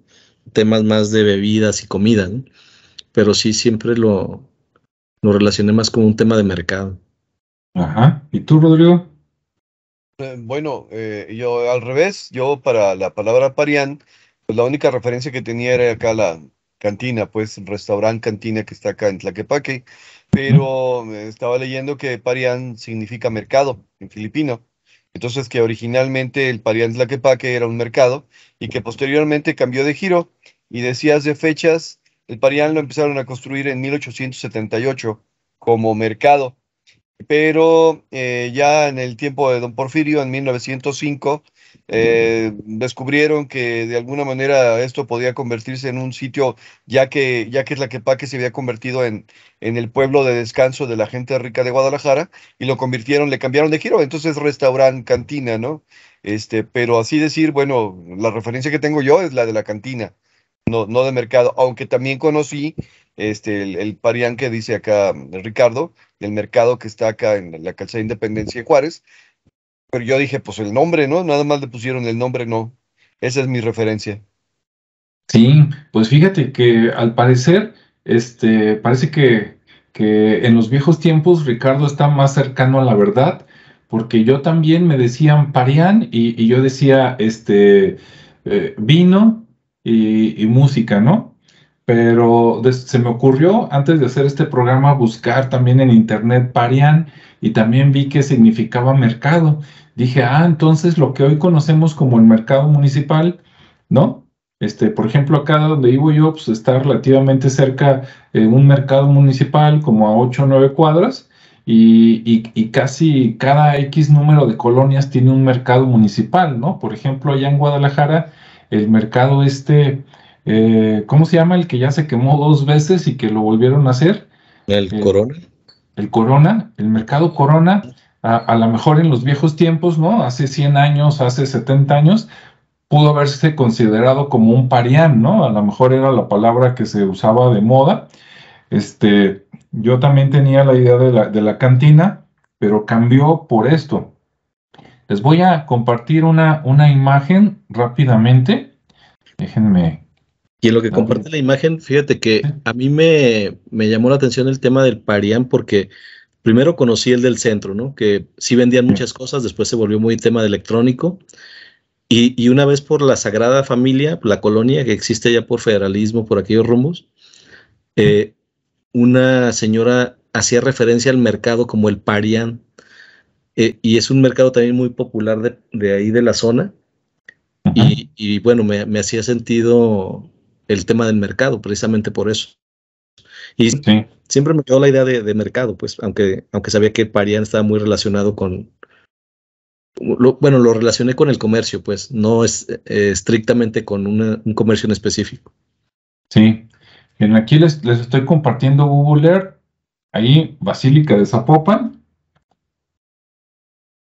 S3: temas más de bebidas y comida, ¿no? Pero sí, siempre lo, lo relacioné más con un tema de mercado. Ajá. ¿Y tú, Rodrigo?
S2: Eh, bueno, eh, yo al revés, yo para la palabra parián, pues la única referencia que tenía era acá la, cantina, pues restaurante cantina que está acá en Tlaquepaque, pero estaba leyendo que Parián significa mercado en filipino. Entonces que originalmente el Parián Tlaquepaque era un mercado y que posteriormente cambió de giro y decías de fechas, el Parián lo empezaron a construir en 1878 como mercado pero eh, ya en el tiempo de don Porfirio, en 1905, eh, descubrieron que de alguna manera esto podía convertirse en un sitio, ya que, ya que que se había convertido en, en el pueblo de descanso de la gente rica de Guadalajara, y lo convirtieron, le cambiaron de giro, entonces restaurant, cantina, ¿no? Este, pero así decir, bueno, la referencia que tengo yo es la de la cantina. No, no de mercado, aunque también conocí este, el, el, parián que dice acá mm, Ricardo, el mercado que está acá en la de Independencia de Juárez. Pero yo dije, pues el nombre, ¿no? Nada más le pusieron el nombre, no. Esa es mi referencia.
S1: Sí, pues fíjate que al parecer, este, parece que, que en los viejos tiempos Ricardo está más cercano a la verdad, porque yo también me decían parián y, yo decía, este, eh, vino y música, ¿no? pero se me ocurrió antes de hacer este programa buscar también en internet Parian y también vi que significaba mercado. Dije, ah, entonces lo que hoy conocemos como el mercado municipal, ¿no? Este, por ejemplo, acá donde vivo yo, pues está relativamente cerca eh, un mercado municipal, como a 8 o 9 cuadras, y, y, y, casi cada X número de colonias tiene un mercado municipal, ¿no? Por ejemplo, allá en Guadalajara, el mercado este eh, ¿cómo se llama? El que ya se quemó dos veces y que lo volvieron a hacer. El eh, Corona. El Corona, el mercado Corona, a, a lo mejor en los viejos tiempos, ¿no? Hace 100 años, hace 70 años, pudo haberse considerado como un parián, ¿no? A lo mejor era la palabra que se usaba de moda. Este, yo también tenía la idea de la, cantina, pero cambió por esto. Les voy a compartir una, una imagen rápidamente. Déjenme
S3: y en lo que ah, comparte la imagen, fíjate que a mí me, llamó la atención el tema del Parián porque primero conocí el del centro, ¿no? Que sí vendían muchas cosas, después se volvió muy tema de electrónico. Y, una vez por la Sagrada Familia, la colonia que existe ya por federalismo, por aquellos rumbos, eh, una señora hacía referencia al mercado como el Parián. Eh, y es un mercado también muy popular de, ahí de la zona. Y, bueno, me, me hacía sentido el tema del mercado, precisamente por eso. Y siempre me quedó la idea de, mercado, pues, aunque, aunque sabía que parían estaba muy relacionado con. bueno, lo relacioné con el comercio, pues, no es eh, estrictamente con un comercio en
S1: específico. Sí. Bien, aquí les, les estoy compartiendo Google Earth, ahí Basílica de Zapopan.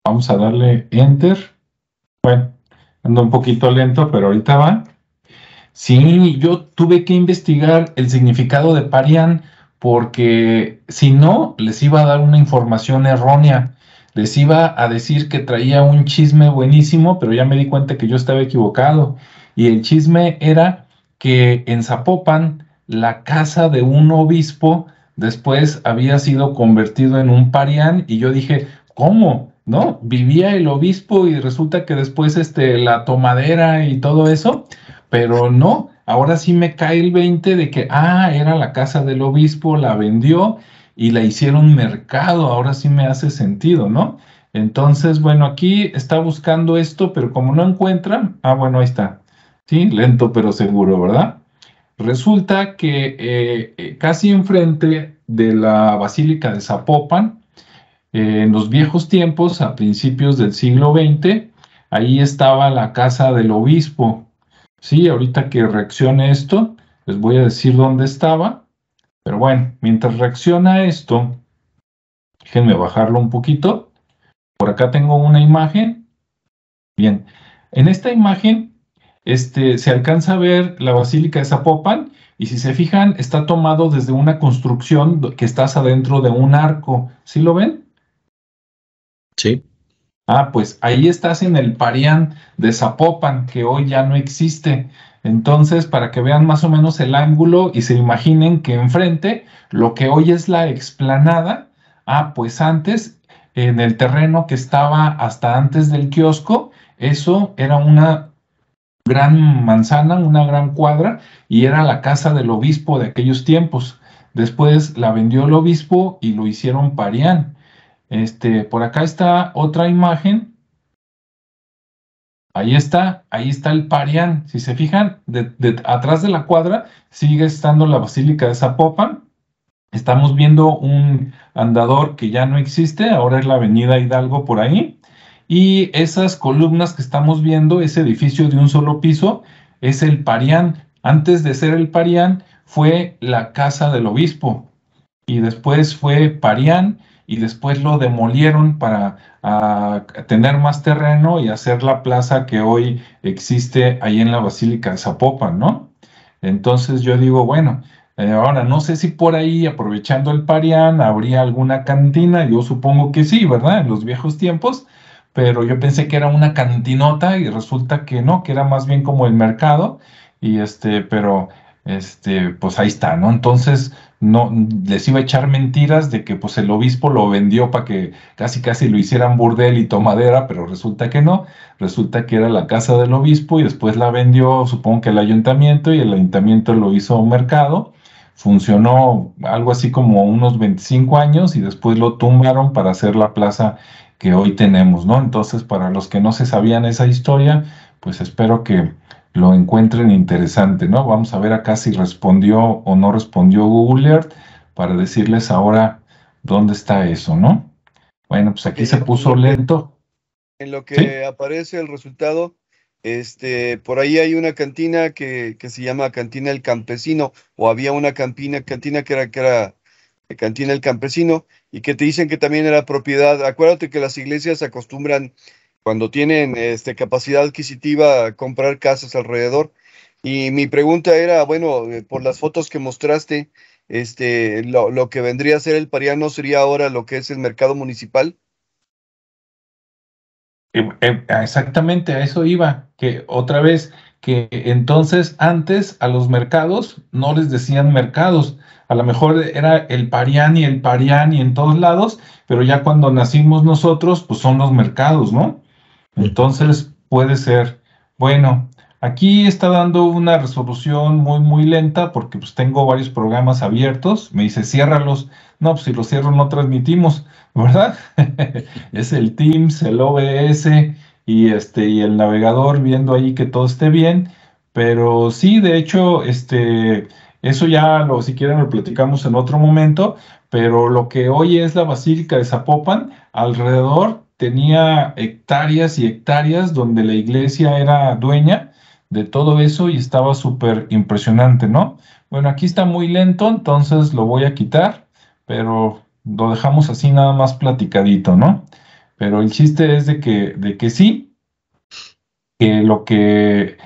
S1: Vamos a darle Enter. Bueno, ando un poquito lento, pero ahorita va. Sí, yo tuve que investigar el significado de parián porque si no, les iba a dar una información errónea. Les iba a decir que traía un chisme buenísimo, pero ya me di cuenta que yo estaba equivocado. Y el chisme era que en Zapopan, la casa de un obispo después había sido convertido en un parián y yo dije, ¿cómo? ¿No? Vivía el obispo y resulta que después este, la tomadera y todo eso pero no, ahora sí me cae el 20 de que, ah, era la casa del obispo, la vendió y la hicieron mercado, ahora sí me hace sentido, ¿no? Entonces, bueno, aquí está buscando esto, pero como no encuentra, ah, bueno, ahí está. Sí, lento pero seguro, ¿verdad? Resulta que eh, eh, casi enfrente de la Basílica de Zapopan, eh, en los viejos tiempos, a principios del siglo XX, ahí estaba la casa del obispo, ¿sí? Ahorita que reaccione esto, les voy a decir dónde estaba, pero bueno, mientras reacciona esto, déjenme bajarlo un poquito. Por acá tengo una imagen. Bien, en esta imagen este, se alcanza a ver la Basílica de Zapopan y si se fijan está tomado desde una construcción que estás adentro de un arco. ¿Sí lo ven? Sí. Ah, pues ahí estás en el Parián de Zapopan, que hoy ya no existe. Entonces, para que vean más o menos el ángulo y se imaginen que enfrente, lo que hoy es la explanada, ah, pues antes, en el terreno que estaba hasta antes del kiosco, eso era una gran manzana, una gran cuadra, y era la casa del obispo de aquellos tiempos. Después la vendió el obispo y lo hicieron parián. Este, por acá está otra imagen. Ahí está, ahí está el Parián. Si se fijan, atrás de la cuadra sigue estando la Basílica de Zapopan. Estamos viendo un andador que ya no existe, ahora es la Avenida Hidalgo por ahí. Y esas columnas que estamos viendo, ese edificio de un solo piso, es el Parián. Antes de ser el Parián, fue la casa del obispo. Y después fue Parián y después lo demolieron para ah, tener más terreno y hacer la plaza que hoy existe ahí en la Basílica de Zapopan, ¿no? Entonces yo digo, bueno, eh, ahora no sé si por ahí, aprovechando el Parián, habría alguna cantina, yo supongo que sí, ¿verdad? En los viejos tiempos, pero yo pensé que era una cantinota y resulta que no, que era más bien como el mercado y este, pero este, pues ahí está, ¿no? Entonces, no, les iba a echar mentiras de que pues el obispo lo vendió para que casi casi lo hicieran burdel y tomadera, pero resulta que no, resulta que era la casa del obispo y después la vendió, supongo que el ayuntamiento, y el ayuntamiento lo hizo un mercado, funcionó algo así como unos 25 años y después lo tumbaron para hacer la plaza que hoy tenemos, ¿no? Entonces, para los que no se sabían esa historia, pues espero que lo encuentren interesante, ¿no? Vamos a ver acá si respondió o no respondió Google Earth para decirles ahora dónde está eso, ¿no? Bueno, pues aquí se puso lento. En lo que
S2: aparece el resultado, este, por ahí hay una cantina que, se llama Cantina El Campesino, o había una campina, cantina que era, que era eh, Cantina El Campesino, y que te dicen que también era propiedad. Acuérdate que las iglesias acostumbran cuando tienen este, capacidad adquisitiva comprar casas alrededor. Y mi pregunta era, bueno, eh, por las fotos que mostraste, este, lo, que vendría a ser el Pariano sería ahora lo que es el mercado municipal.
S1: Eh, eh, exactamente, a eso iba, que otra vez, que entonces antes a los mercados no les decían mercados, a lo mejor era el parián y el parián y en todos lados, pero ya cuando nacimos nosotros, pues son los mercados, ¿no? Entonces puede ser, bueno, aquí está dando una resolución muy, muy lenta porque pues tengo varios programas abiertos. Me dice, ciérralos. No, pues si los cierro no transmitimos, ¿verdad? *laughs* es el Teams, el OBS y, este, y el navegador viendo ahí que todo esté bien. Pero sí, de hecho, este, eso ya lo, si quieren, lo platicamos en otro momento. Pero lo que hoy es la Basílica de Zapopan, alrededor tenía hectáreas y hectáreas donde la iglesia era dueña de todo eso y estaba súper impresionante, ¿no? Bueno, aquí está muy lento, entonces lo voy a quitar, pero lo dejamos así nada más platicadito, ¿no? Pero el chiste es de que, de que sí, que lo que,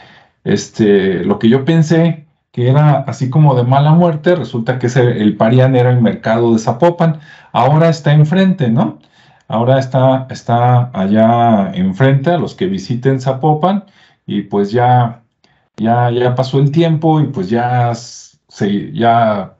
S1: este, lo que yo pensé que era así como de mala muerte, resulta que ese, el parían era el mercado de Zapopan, ahora está enfrente, ¿no? Ahora está, está allá enfrente a los que visiten Zapopan y pues ya, ya, ya pasó el tiempo y pues ya, ya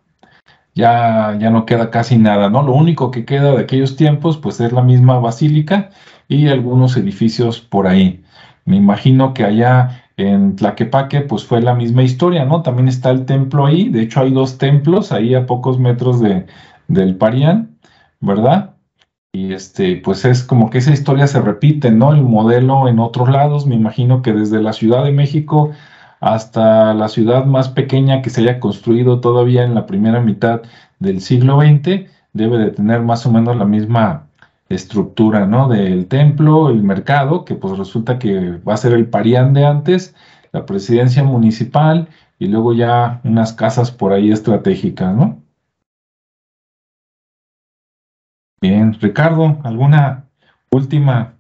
S1: ya, ya no queda casi nada, ¿no? Lo único que queda de aquellos tiempos, pues es la misma basílica y algunos edificios por ahí. Me imagino que allá en Tlaquepaque, pues fue la misma historia, ¿no? También está el templo ahí, de hecho hay dos templos ahí a pocos metros de, del Parián, ¿verdad? Y este, pues es como que esa historia se repite, ¿no? El modelo en otros lados, me imagino que desde la Ciudad de México hasta la ciudad más pequeña que se haya construido todavía en la primera mitad del siglo XX, debe de tener más o menos la misma estructura, ¿no? Del templo, el mercado, que pues resulta que va a ser el parián de antes, la presidencia municipal y luego ya unas casas por ahí estratégicas, ¿no? Ricardo, ¿alguna última,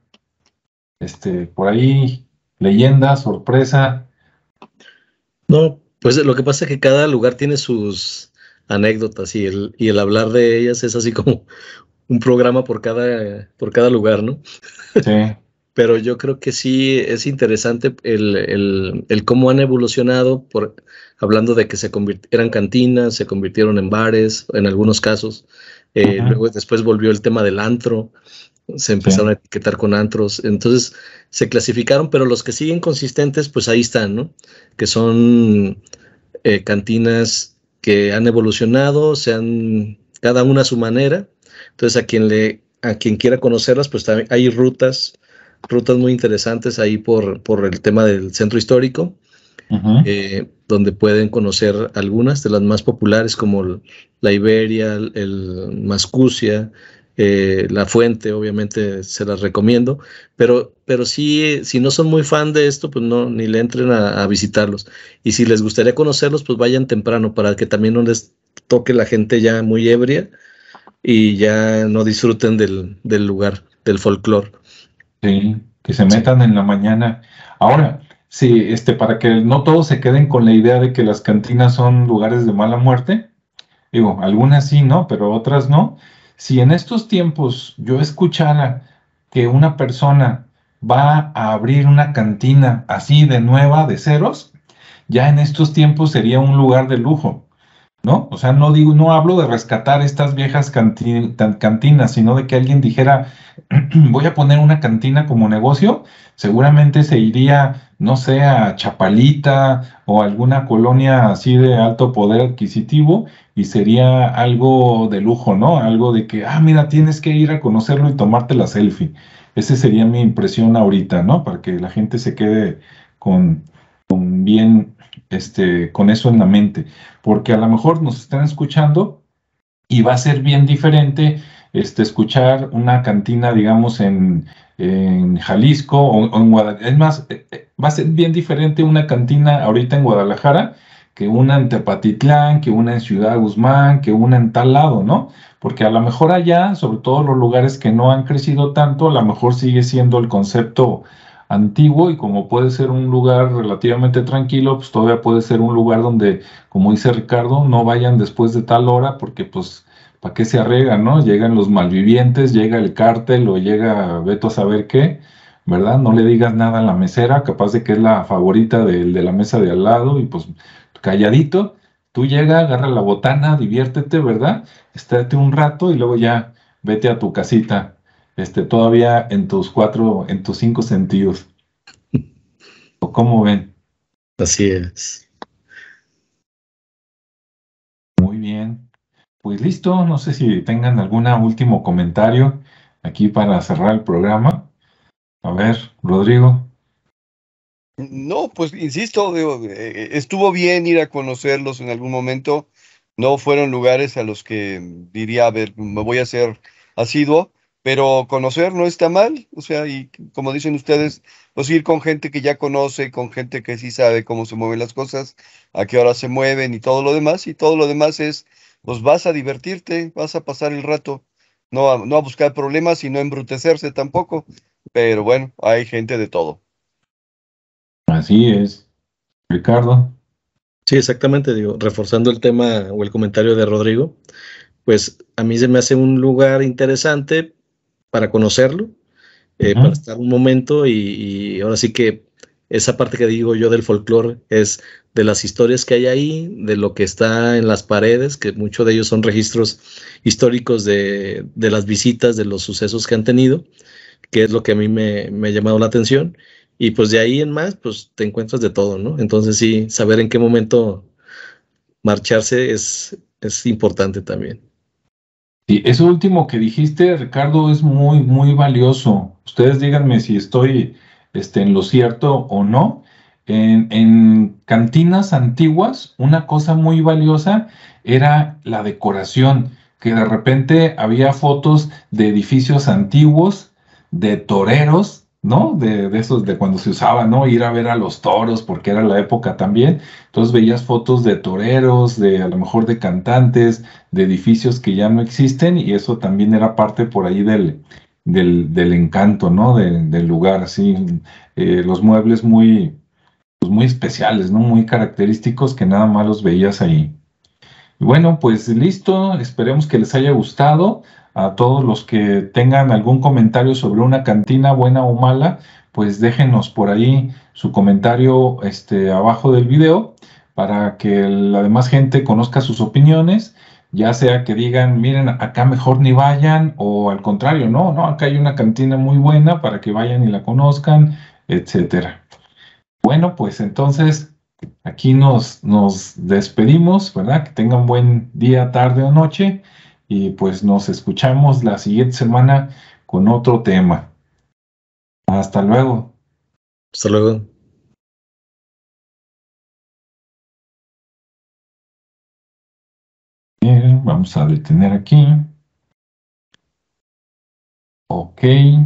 S1: este, por ahí, leyenda, sorpresa? No, pues
S3: lo que pasa es que cada lugar tiene sus anécdotas y el, y el hablar de ellas es así como *laughs* un programa por cada, por cada lugar, ¿no? Sí. *laughs* Pero yo creo que sí es interesante el, cómo han evolucionado, por, hablando de que se eran cantinas, se convirtieron en bares, en algunos casos, eh, luego después volvió el tema del antro, se empezaron a etiquetar con antros, entonces se clasificaron, pero los que siguen consistentes, pues ahí están, ¿no? Que son eh, cantinas que han evolucionado, se han, cada una a su manera, entonces a quien le, a quien quiera conocerlas, pues hay rutas, rutas muy interesantes ahí por, por el tema del centro histórico, eh, donde pueden conocer algunas de las más populares como la Iberia, el Mascucia, eh, la fuente, obviamente se las recomiendo, pero, pero sí, si no son muy fan de esto, pues no, ni le entren a, visitarlos. Y si les gustaría conocerlos, pues vayan temprano para que también no les toque la gente ya muy ebria y
S1: ya no disfruten del, lugar, del folclore. Sí, que se metan en la mañana. Ahora, Sí, este, para que no todos se queden con la idea de que las cantinas son lugares de mala muerte. Digo, algunas sí, ¿no? Pero otras no. Si en estos tiempos yo escuchara que una persona va a abrir una cantina así de nueva, de ceros, ya en estos tiempos sería un lugar de lujo, ¿no? O sea, no digo, no hablo de rescatar estas viejas cantinas, sino de que alguien dijera, *clears throat* voy a poner una cantina como negocio seguramente se iría, no sé, a Chapalita o alguna colonia así de alto poder adquisitivo y sería algo de lujo, ¿no? Algo de que, ah, mira, tienes que ir a conocerlo y tomarte la selfie. Esa sería mi impresión ahorita, ¿no? Para que la gente se quede con, con bien, este, con eso en la mente. Porque a lo mejor nos están escuchando y va a ser bien diferente este, escuchar una cantina, digamos, en, en Jalisco o, en Guadalajara. Es más, eh, eh, va a ser bien diferente una cantina ahorita en Guadalajara que una en Tepatitlán, que una en Ciudad Guzmán, que una en tal lado, ¿no? Porque a lo mejor allá, sobre todo los lugares que no han crecido tanto, a lo mejor sigue siendo el concepto antiguo y como puede ser un lugar relativamente tranquilo, pues todavía puede ser un lugar donde, como dice Ricardo, no vayan después de tal hora porque pues a qué se arregan, no? Llegan los malvivientes, llega el cártel o llega Beto a saber qué, ¿verdad? No le digas nada a la mesera, capaz de que es la favorita de la mesa de al lado y pues calladito, tú llega, agarra la botana, diviértete, ¿verdad? Estarte un rato y luego ya vete a tu casita, este, todavía en tus cuatro, en tus cinco sentidos. ¿O cómo ven? Así es. Pues listo, no sé si tengan algún último comentario aquí para cerrar el programa. A ver, Rodrigo.
S2: No, pues insisto, eh, estuvo bien ir a conocerlos en algún momento. No fueron lugares a los que diría, a ver, me voy a hacer asiduo, pero conocer no está mal. O sea, y como dicen ustedes, pues ir con gente que ya conoce, con gente que sí sabe cómo se mueven las cosas, a qué hora se mueven y todo lo demás. Y todo lo demás es pues vas a divertirte, vas a pasar el rato, no a, buscar problemas y no embrutecerse tampoco. Pero bueno, hay gente de todo. Así es. Ricardo. Sí,
S3: exactamente, digo, reforzando el tema o el comentario de Rodrigo, pues a mí se me hace un lugar interesante para conocerlo, eh, para estar un momento y, ahora sí que esa parte que digo yo del folclore es de las historias que hay ahí, de lo que está en las paredes, que muchos de ellos son registros históricos de, las visitas, de los sucesos que han tenido, que es lo que a mí me, ha llamado la atención. Y pues de ahí en más, pues te encuentras de todo, ¿no? Entonces sí, saber en qué momento
S1: marcharse es, es importante también. Y eso último que dijiste, Ricardo, es muy, muy valioso. Ustedes díganme si estoy este, en lo cierto o no. En, cantinas antiguas, una cosa muy valiosa era la decoración, que de repente había fotos de edificios antiguos, de toreros, ¿no? De, de esos de cuando se usaba, ¿no? Ir a ver a los toros, porque era la época también. Entonces veías fotos de toreros, de a lo mejor de cantantes, de edificios que ya no existen, y eso también era parte por ahí del, del, encanto, ¿no? del lugar, sí. Eh, los muebles muy, pues, muy especiales, ¿no? Muy característicos que nada más los veías ahí. Y bueno, pues listo, esperemos que les haya gustado. A todos los que tengan algún comentario sobre una cantina buena o mala, pues déjenos por ahí su comentario este, abajo del video para que la demás gente conozca sus opiniones ya sea que digan, miren, acá mejor ni vayan, o al contrario, no, no, acá hay una cantina muy buena para que vayan y la conozcan, etcétera. Bueno, pues entonces aquí nos, nos despedimos, ¿verdad? Que tengan buen día, tarde o noche, y pues nos escuchamos la siguiente semana con otro tema. Hasta luego.
S2: Hasta luego. vamos a detener aquí. Ok.